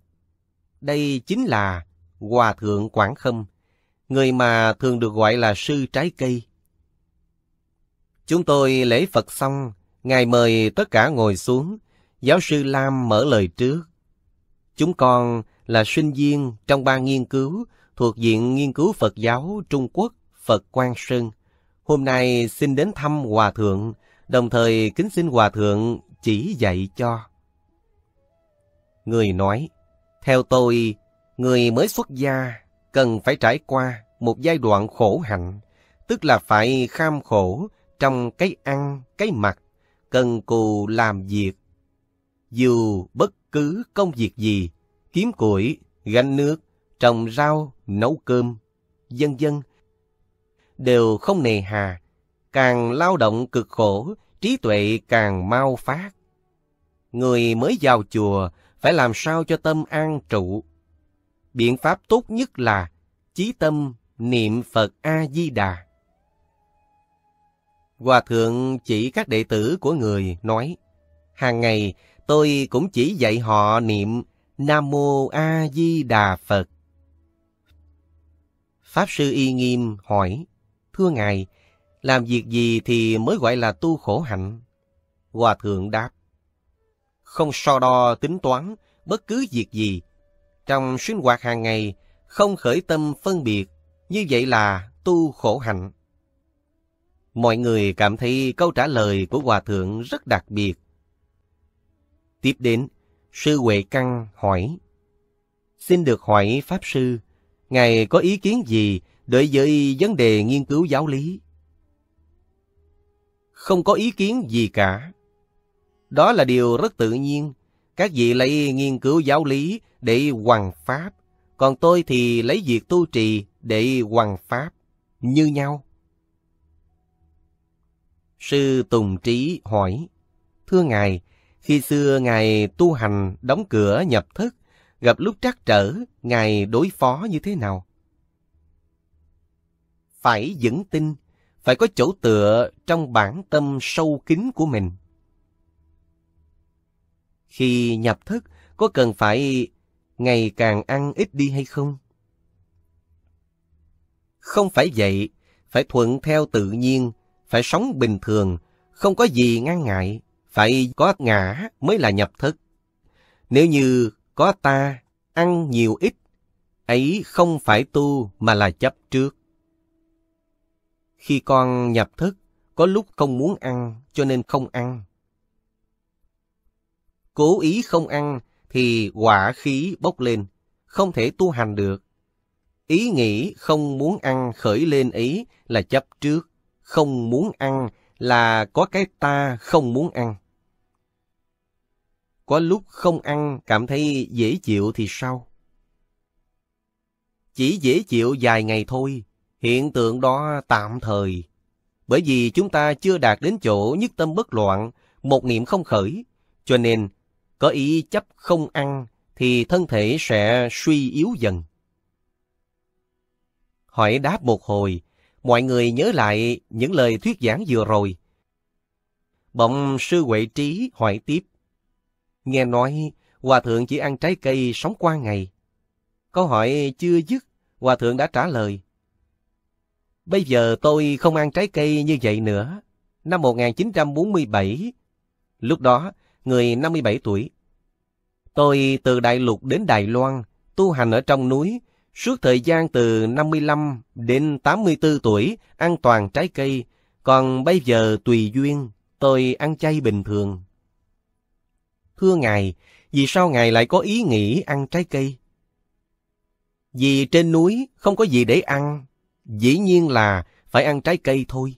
Đây chính là Hòa Thượng Quảng Khâm, người mà thường được gọi là Sư Trái Cây. Chúng tôi lễ Phật xong, Ngài mời tất cả ngồi xuống, giáo sư Lam mở lời trước. Chúng con là sinh viên trong ban nghiên cứu thuộc Viện Nghiên cứu Phật giáo Trung Quốc Phật Quang Sơn. Hôm nay xin đến thăm Hòa Thượng, đồng thời kính xin Hòa Thượng chỉ dạy cho. Người nói, theo tôi, người mới xuất gia cần phải trải qua một giai đoạn khổ hạnh, tức là phải kham khổ trong cái ăn, cái mặc, cần cù làm việc. Dù bất cứ công việc gì, kiếm củi, gánh nước, trồng rau, nấu cơm, dân dân, đều không nề hà, càng lao động cực khổ, trí tuệ càng mau phát. Người mới vào chùa phải làm sao cho tâm an trụ. Biện pháp tốt nhất là chí tâm niệm Phật A-di-đà. Hòa Thượng chỉ các đệ tử của người nói, hàng ngày tôi cũng chỉ dạy họ niệm Nam Mô A Di Đà Phật. Pháp sư Y Nghiêm hỏi, Thưa Ngài, làm việc gì thì mới gọi là tu khổ hạnh? Hòa Thượng đáp, không so đo tính toán bất cứ việc gì. Trong sinh hoạt hàng ngày, không khởi tâm phân biệt, như vậy là tu khổ hạnh. Mọi người cảm thấy câu trả lời của Hòa Thượng rất đặc biệt. Tiếp đến, Sư Huệ Căng hỏi, Xin được hỏi Pháp Sư, Ngài có ý kiến gì đối với vấn đề nghiên cứu giáo lý? Không có ý kiến gì cả. Đó là điều rất tự nhiên. Các vị lấy nghiên cứu giáo lý để hoàn pháp, còn tôi thì lấy việc tu trì để hoàn pháp, như nhau. Sư Tùng Trí hỏi, Thưa Ngài, khi xưa Ngài tu hành đóng cửa nhập thức, gặp lúc trắc trở, Ngài đối phó như thế nào? Phải vững tin, phải có chỗ tựa trong bản tâm sâu kín của mình. Khi nhập thức, có cần phải ngày càng ăn ít đi hay không? Không phải vậy, phải thuận theo tự nhiên, phải sống bình thường, không có gì ngăn ngại, phải có ngã mới là nhập thức. Nếu như có ta, ăn nhiều ít, ấy không phải tu mà là chấp trước. Khi con nhập thức, có lúc không muốn ăn cho nên không ăn, cố ý không ăn thì quả khí bốc lên, không thể tu hành được. Ý nghĩ không muốn ăn khởi lên ý là chấp trước, không muốn ăn là có cái ta không muốn ăn. Có lúc không ăn cảm thấy dễ chịu thì sao? Chỉ dễ chịu vài ngày thôi, hiện tượng đó tạm thời. Bởi vì chúng ta chưa đạt đến chỗ nhất tâm bất loạn, một niệm không khởi, cho nên có ý chấp không ăn thì thân thể sẽ suy yếu dần. Hỏi đáp một hồi, mọi người nhớ lại những lời thuyết giảng vừa rồi. Bỗng sư Huệ Trí hỏi tiếp. Nghe nói, Hòa Thượng chỉ ăn trái cây sống qua ngày. Câu hỏi chưa dứt, Hòa Thượng đã trả lời. Bây giờ tôi không ăn trái cây như vậy nữa. Năm 1947, lúc đó, người 57 tuổi, Tôi từ Đại Lục đến Đài Loan, tu hành ở trong núi, suốt thời gian từ 55 đến 84 tuổi, ăn toàn trái cây, còn bây giờ tùy duyên, tôi ăn chay bình thường. Thưa Ngài, vì sao Ngài lại có ý nghĩ ăn trái cây? Vì trên núi không có gì để ăn, dĩ nhiên là phải ăn trái cây thôi.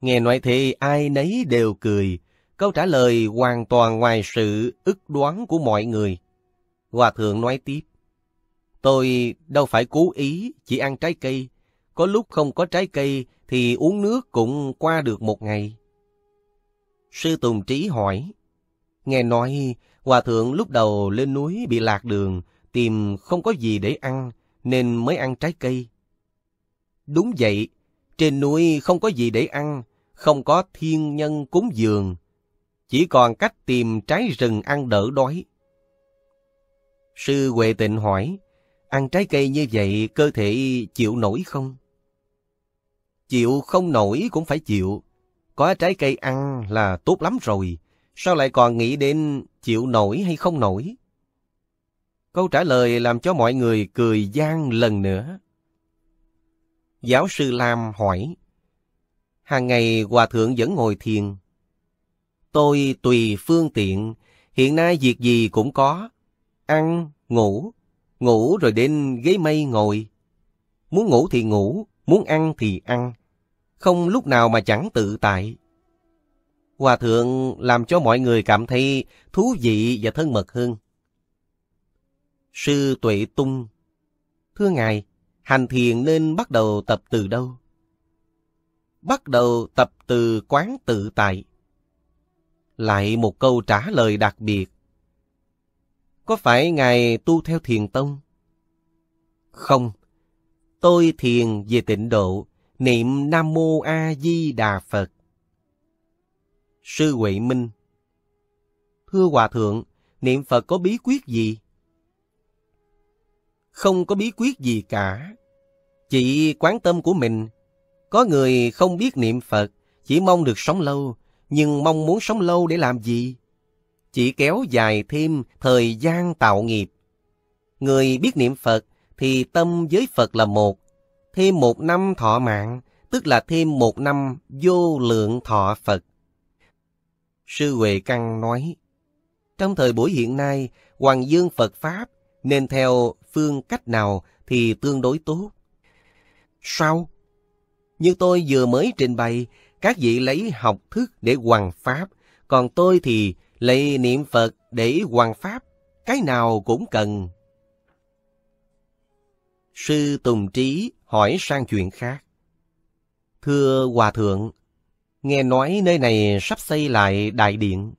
Nghe nói thế ai nấy đều cười, Câu trả lời hoàn toàn ngoài sự ức đoán của mọi người. Hòa thượng nói tiếp. Tôi đâu phải cố ý, chỉ ăn trái cây. Có lúc không có trái cây thì uống nước cũng qua được một ngày. Sư Tùng Trí hỏi. Nghe nói, Hòa thượng lúc đầu lên núi bị lạc đường, tìm không có gì để ăn, nên mới ăn trái cây. Đúng vậy, trên núi không có gì để ăn, không có thiên nhân cúng dường, chỉ còn cách tìm trái rừng ăn đỡ đói. Sư Huệ Tịnh hỏi, ăn trái cây như vậy cơ thể chịu nổi không? Chịu không nổi cũng phải chịu, có trái cây ăn là tốt lắm rồi, sao lại còn nghĩ đến chịu nổi hay không nổi? Câu trả lời làm cho mọi người cười gian lần nữa. Giáo sư Lam hỏi, hàng ngày Hòa Thượng vẫn ngồi thiền, tôi tùy phương tiện, hiện nay việc gì cũng có. Ăn, ngủ, ngủ rồi đến ghế mây ngồi. Muốn ngủ thì ngủ, muốn ăn thì ăn. Không lúc nào mà chẳng tự tại. Hòa thượng làm cho mọi người cảm thấy thú vị và thân mật hơn. Sư Tuệ Tung Thưa Ngài, hành thiền nên bắt đầu tập từ đâu? Bắt đầu tập từ quán tự tại lại một câu trả lời đặc biệt. Có phải Ngài tu theo thiền tông? Không, tôi thiền về tịnh độ, niệm Nam Mô A Di Đà Phật. Sư Huệ Minh Thưa Hòa Thượng, niệm Phật có bí quyết gì? Không có bí quyết gì cả. Chỉ quán tâm của mình, có người không biết niệm Phật, chỉ mong được sống lâu, nhưng mong muốn sống lâu để làm gì? Chỉ kéo dài thêm thời gian tạo nghiệp. Người biết niệm Phật thì tâm với Phật là một, thêm một năm thọ mạng, tức là thêm một năm vô lượng thọ Phật. Sư Huệ Căng nói, trong thời buổi hiện nay, Hoàng Dương Phật Pháp nên theo phương cách nào thì tương đối tốt. Sao? Như tôi vừa mới trình bày các vị lấy học thức để hoàn pháp, còn tôi thì lấy niệm Phật để hoàn pháp, cái nào cũng cần. Sư Tùng Trí hỏi sang chuyện khác. Thưa Hòa Thượng, nghe nói nơi này sắp xây lại đại điện.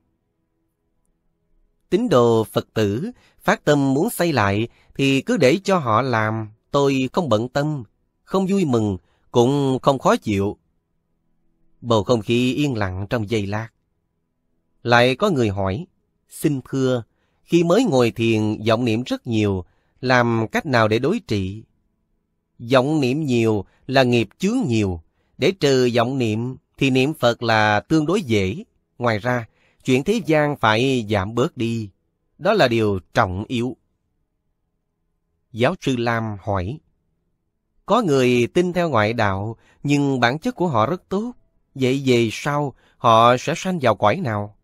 Tín đồ Phật tử phát tâm muốn xây lại thì cứ để cho họ làm, tôi không bận tâm, không vui mừng, cũng không khó chịu. Bầu không khí yên lặng trong giây lát. Lại có người hỏi, xin thưa, khi mới ngồi thiền vọng niệm rất nhiều, làm cách nào để đối trị? Vọng niệm nhiều là nghiệp chướng nhiều, để trừ vọng niệm thì niệm Phật là tương đối dễ. Ngoài ra, chuyện thế gian phải giảm bớt đi. Đó là điều trọng yếu. Giáo sư Lam hỏi, Có người tin theo ngoại đạo, nhưng bản chất của họ rất tốt. Vậy về sau, họ sẽ sanh vào cõi nào?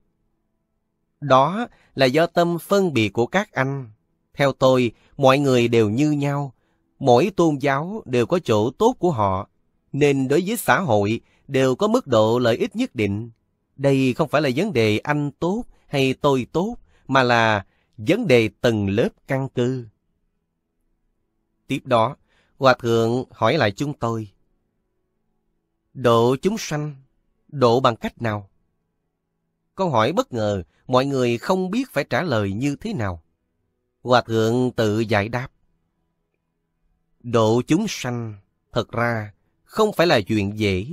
Đó là do tâm phân biệt của các anh. Theo tôi, mọi người đều như nhau. Mỗi tôn giáo đều có chỗ tốt của họ, nên đối với xã hội đều có mức độ lợi ích nhất định. Đây không phải là vấn đề anh tốt hay tôi tốt, mà là vấn đề tầng lớp căn cư. Tiếp đó, Hòa Thượng hỏi lại chúng tôi. Độ chúng sanh, độ bằng cách nào? Câu hỏi bất ngờ, mọi người không biết phải trả lời như thế nào. Hòa thượng tự giải đáp. Độ chúng sanh, thật ra, không phải là chuyện dễ.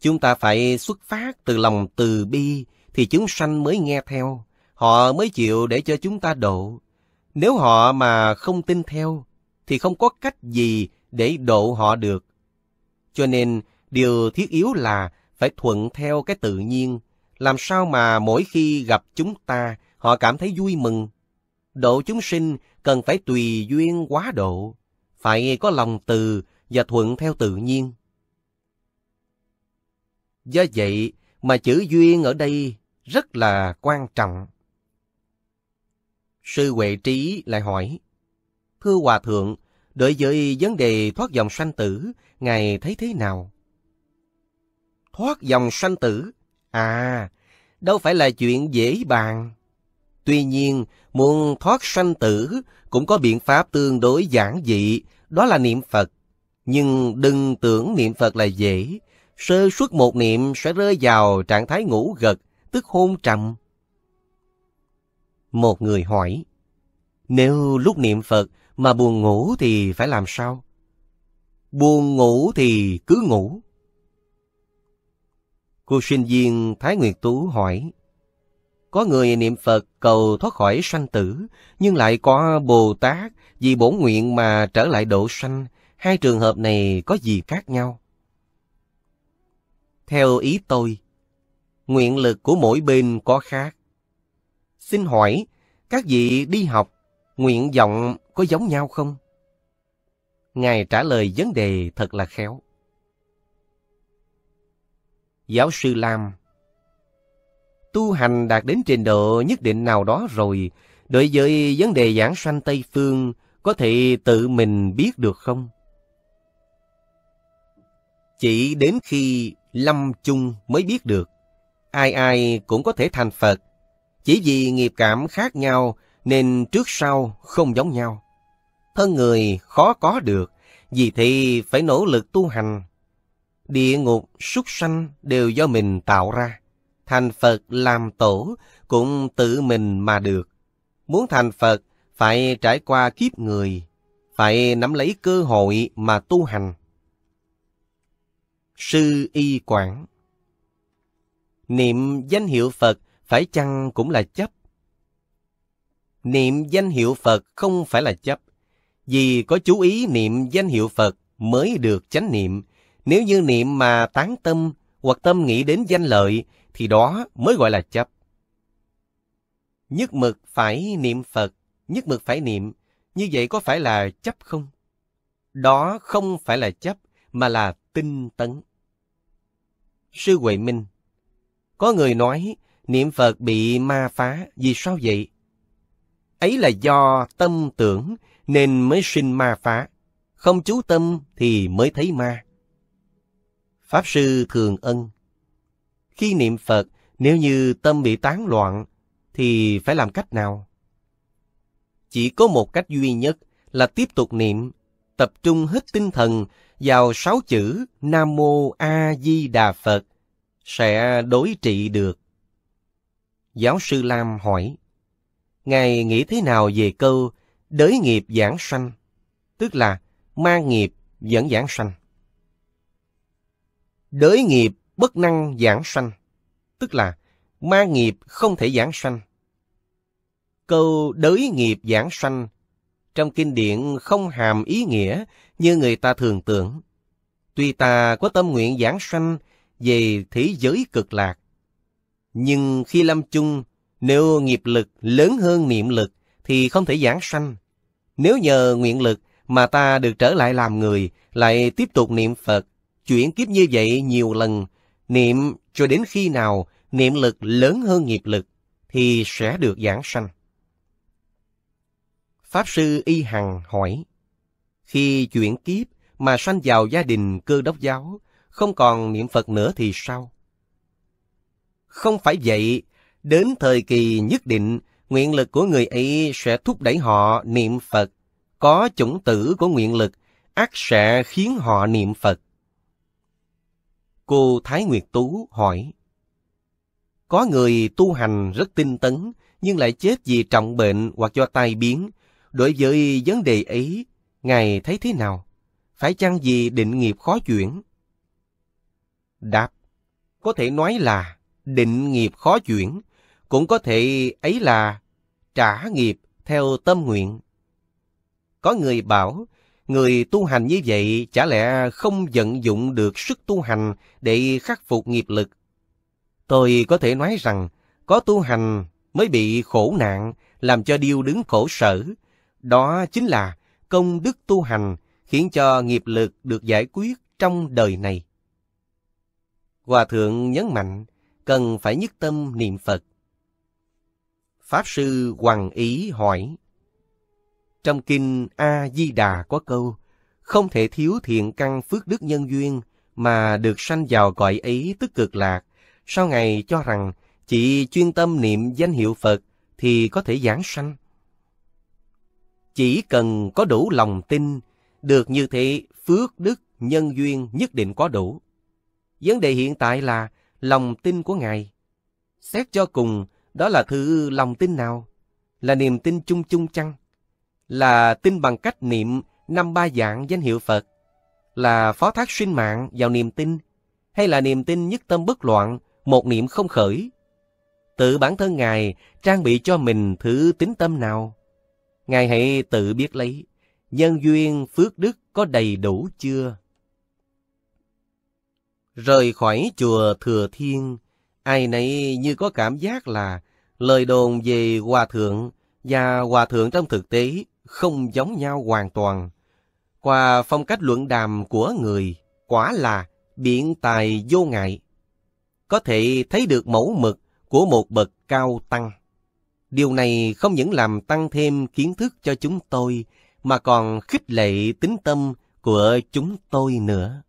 Chúng ta phải xuất phát từ lòng từ bi, thì chúng sanh mới nghe theo, họ mới chịu để cho chúng ta độ. Nếu họ mà không tin theo, thì không có cách gì để độ họ được. Cho nên, Điều thiết yếu là phải thuận theo cái tự nhiên, làm sao mà mỗi khi gặp chúng ta, họ cảm thấy vui mừng. Độ chúng sinh cần phải tùy duyên quá độ, phải có lòng từ và thuận theo tự nhiên. Do vậy mà chữ duyên ở đây rất là quan trọng. Sư Huệ Trí lại hỏi, Thưa Hòa Thượng, đối với vấn đề thoát dòng sanh tử, Ngài thấy thế nào? thoát dòng sanh tử. À, đâu phải là chuyện dễ bàn. Tuy nhiên, muốn thoát sanh tử cũng có biện pháp tương đối giản dị, đó là niệm Phật. Nhưng đừng tưởng niệm Phật là dễ, sơ suất một niệm sẽ rơi vào trạng thái ngủ gật, tức hôn trầm. Một người hỏi, nếu lúc niệm Phật mà buồn ngủ thì phải làm sao? Buồn ngủ thì cứ ngủ, Cô sinh viên Thái Nguyệt Tú hỏi. Có người niệm Phật cầu thoát khỏi sanh tử, nhưng lại có Bồ Tát vì bổn nguyện mà trở lại độ sanh. Hai trường hợp này có gì khác nhau? Theo ý tôi, nguyện lực của mỗi bên có khác. Xin hỏi, các vị đi học, nguyện vọng có giống nhau không? Ngài trả lời vấn đề thật là khéo. Giáo sư Lam Tu hành đạt đến trình độ nhất định nào đó rồi, đối với vấn đề giảng sanh Tây Phương, có thể tự mình biết được không? Chỉ đến khi lâm chung mới biết được, ai ai cũng có thể thành Phật, chỉ vì nghiệp cảm khác nhau nên trước sau không giống nhau. Thân người khó có được, vì thì phải nỗ lực tu hành địa ngục, súc sanh đều do mình tạo ra. Thành Phật làm tổ cũng tự mình mà được. Muốn thành Phật phải trải qua kiếp người, phải nắm lấy cơ hội mà tu hành. Sư Y Quảng Niệm danh hiệu Phật phải chăng cũng là chấp? Niệm danh hiệu Phật không phải là chấp, vì có chú ý niệm danh hiệu Phật mới được chánh niệm, nếu như niệm mà tán tâm hoặc tâm nghĩ đến danh lợi thì đó mới gọi là chấp. Nhất mực phải niệm Phật, nhất mực phải niệm, như vậy có phải là chấp không? Đó không phải là chấp mà là tinh tấn. Sư Huệ Minh Có người nói niệm Phật bị ma phá, vì sao vậy? Ấy là do tâm tưởng nên mới sinh ma phá, không chú tâm thì mới thấy ma. Pháp Sư thường ân. Khi niệm Phật, nếu như tâm bị tán loạn, thì phải làm cách nào? Chỉ có một cách duy nhất là tiếp tục niệm, tập trung hết tinh thần vào sáu chữ Nam Mô A Di Đà Phật, sẽ đối trị được. Giáo sư Lam hỏi, Ngài nghĩ thế nào về câu đới nghiệp giảng sanh, tức là mang nghiệp dẫn giảng sanh? Đới nghiệp bất năng giảng sanh, tức là ma nghiệp không thể giảng sanh. Câu đới nghiệp giảng sanh trong kinh điển không hàm ý nghĩa như người ta thường tưởng. Tuy ta có tâm nguyện giảng sanh về thế giới cực lạc, nhưng khi lâm chung, nếu nghiệp lực lớn hơn niệm lực thì không thể giảng sanh. Nếu nhờ nguyện lực mà ta được trở lại làm người, lại tiếp tục niệm Phật, chuyển kiếp như vậy nhiều lần, niệm cho đến khi nào niệm lực lớn hơn nghiệp lực thì sẽ được giảng sanh. Pháp sư Y Hằng hỏi, khi chuyển kiếp mà sanh vào gia đình cơ đốc giáo, không còn niệm Phật nữa thì sao? Không phải vậy, đến thời kỳ nhất định, nguyện lực của người ấy sẽ thúc đẩy họ niệm Phật. Có chủng tử của nguyện lực, ác sẽ khiến họ niệm Phật. Cô Thái Nguyệt Tú hỏi. Có người tu hành rất tinh tấn, nhưng lại chết vì trọng bệnh hoặc do tai biến. Đối với vấn đề ấy, Ngài thấy thế nào? Phải chăng vì định nghiệp khó chuyển? Đáp, có thể nói là định nghiệp khó chuyển, cũng có thể ấy là trả nghiệp theo tâm nguyện. Có người bảo, người tu hành như vậy chả lẽ không vận dụng được sức tu hành để khắc phục nghiệp lực? Tôi có thể nói rằng, có tu hành mới bị khổ nạn, làm cho điêu đứng khổ sở. Đó chính là công đức tu hành khiến cho nghiệp lực được giải quyết trong đời này. Hòa Thượng nhấn mạnh, cần phải nhất tâm niệm Phật. Pháp Sư Hoàng Ý hỏi, trong kinh A-di-đà có câu, không thể thiếu thiện căn phước đức nhân duyên mà được sanh vào gọi ấy tức cực lạc. Sau ngày cho rằng chỉ chuyên tâm niệm danh hiệu Phật thì có thể giảng sanh. Chỉ cần có đủ lòng tin, được như thế phước đức nhân duyên nhất định có đủ. Vấn đề hiện tại là lòng tin của Ngài. Xét cho cùng, đó là thứ lòng tin nào? Là niềm tin chung chung chăng? là tin bằng cách niệm năm ba dạng danh hiệu Phật, là phó thác sinh mạng vào niềm tin, hay là niềm tin nhất tâm bất loạn, một niệm không khởi. Tự bản thân Ngài trang bị cho mình thứ tính tâm nào. Ngài hãy tự biết lấy, nhân duyên phước đức có đầy đủ chưa? Rời khỏi chùa Thừa Thiên, ai nấy như có cảm giác là lời đồn về Hòa Thượng và Hòa Thượng trong thực tế không giống nhau hoàn toàn. Qua phong cách luận đàm của người, quả là biện tài vô ngại. Có thể thấy được mẫu mực của một bậc cao tăng. Điều này không những làm tăng thêm kiến thức cho chúng tôi, mà còn khích lệ tính tâm của chúng tôi nữa.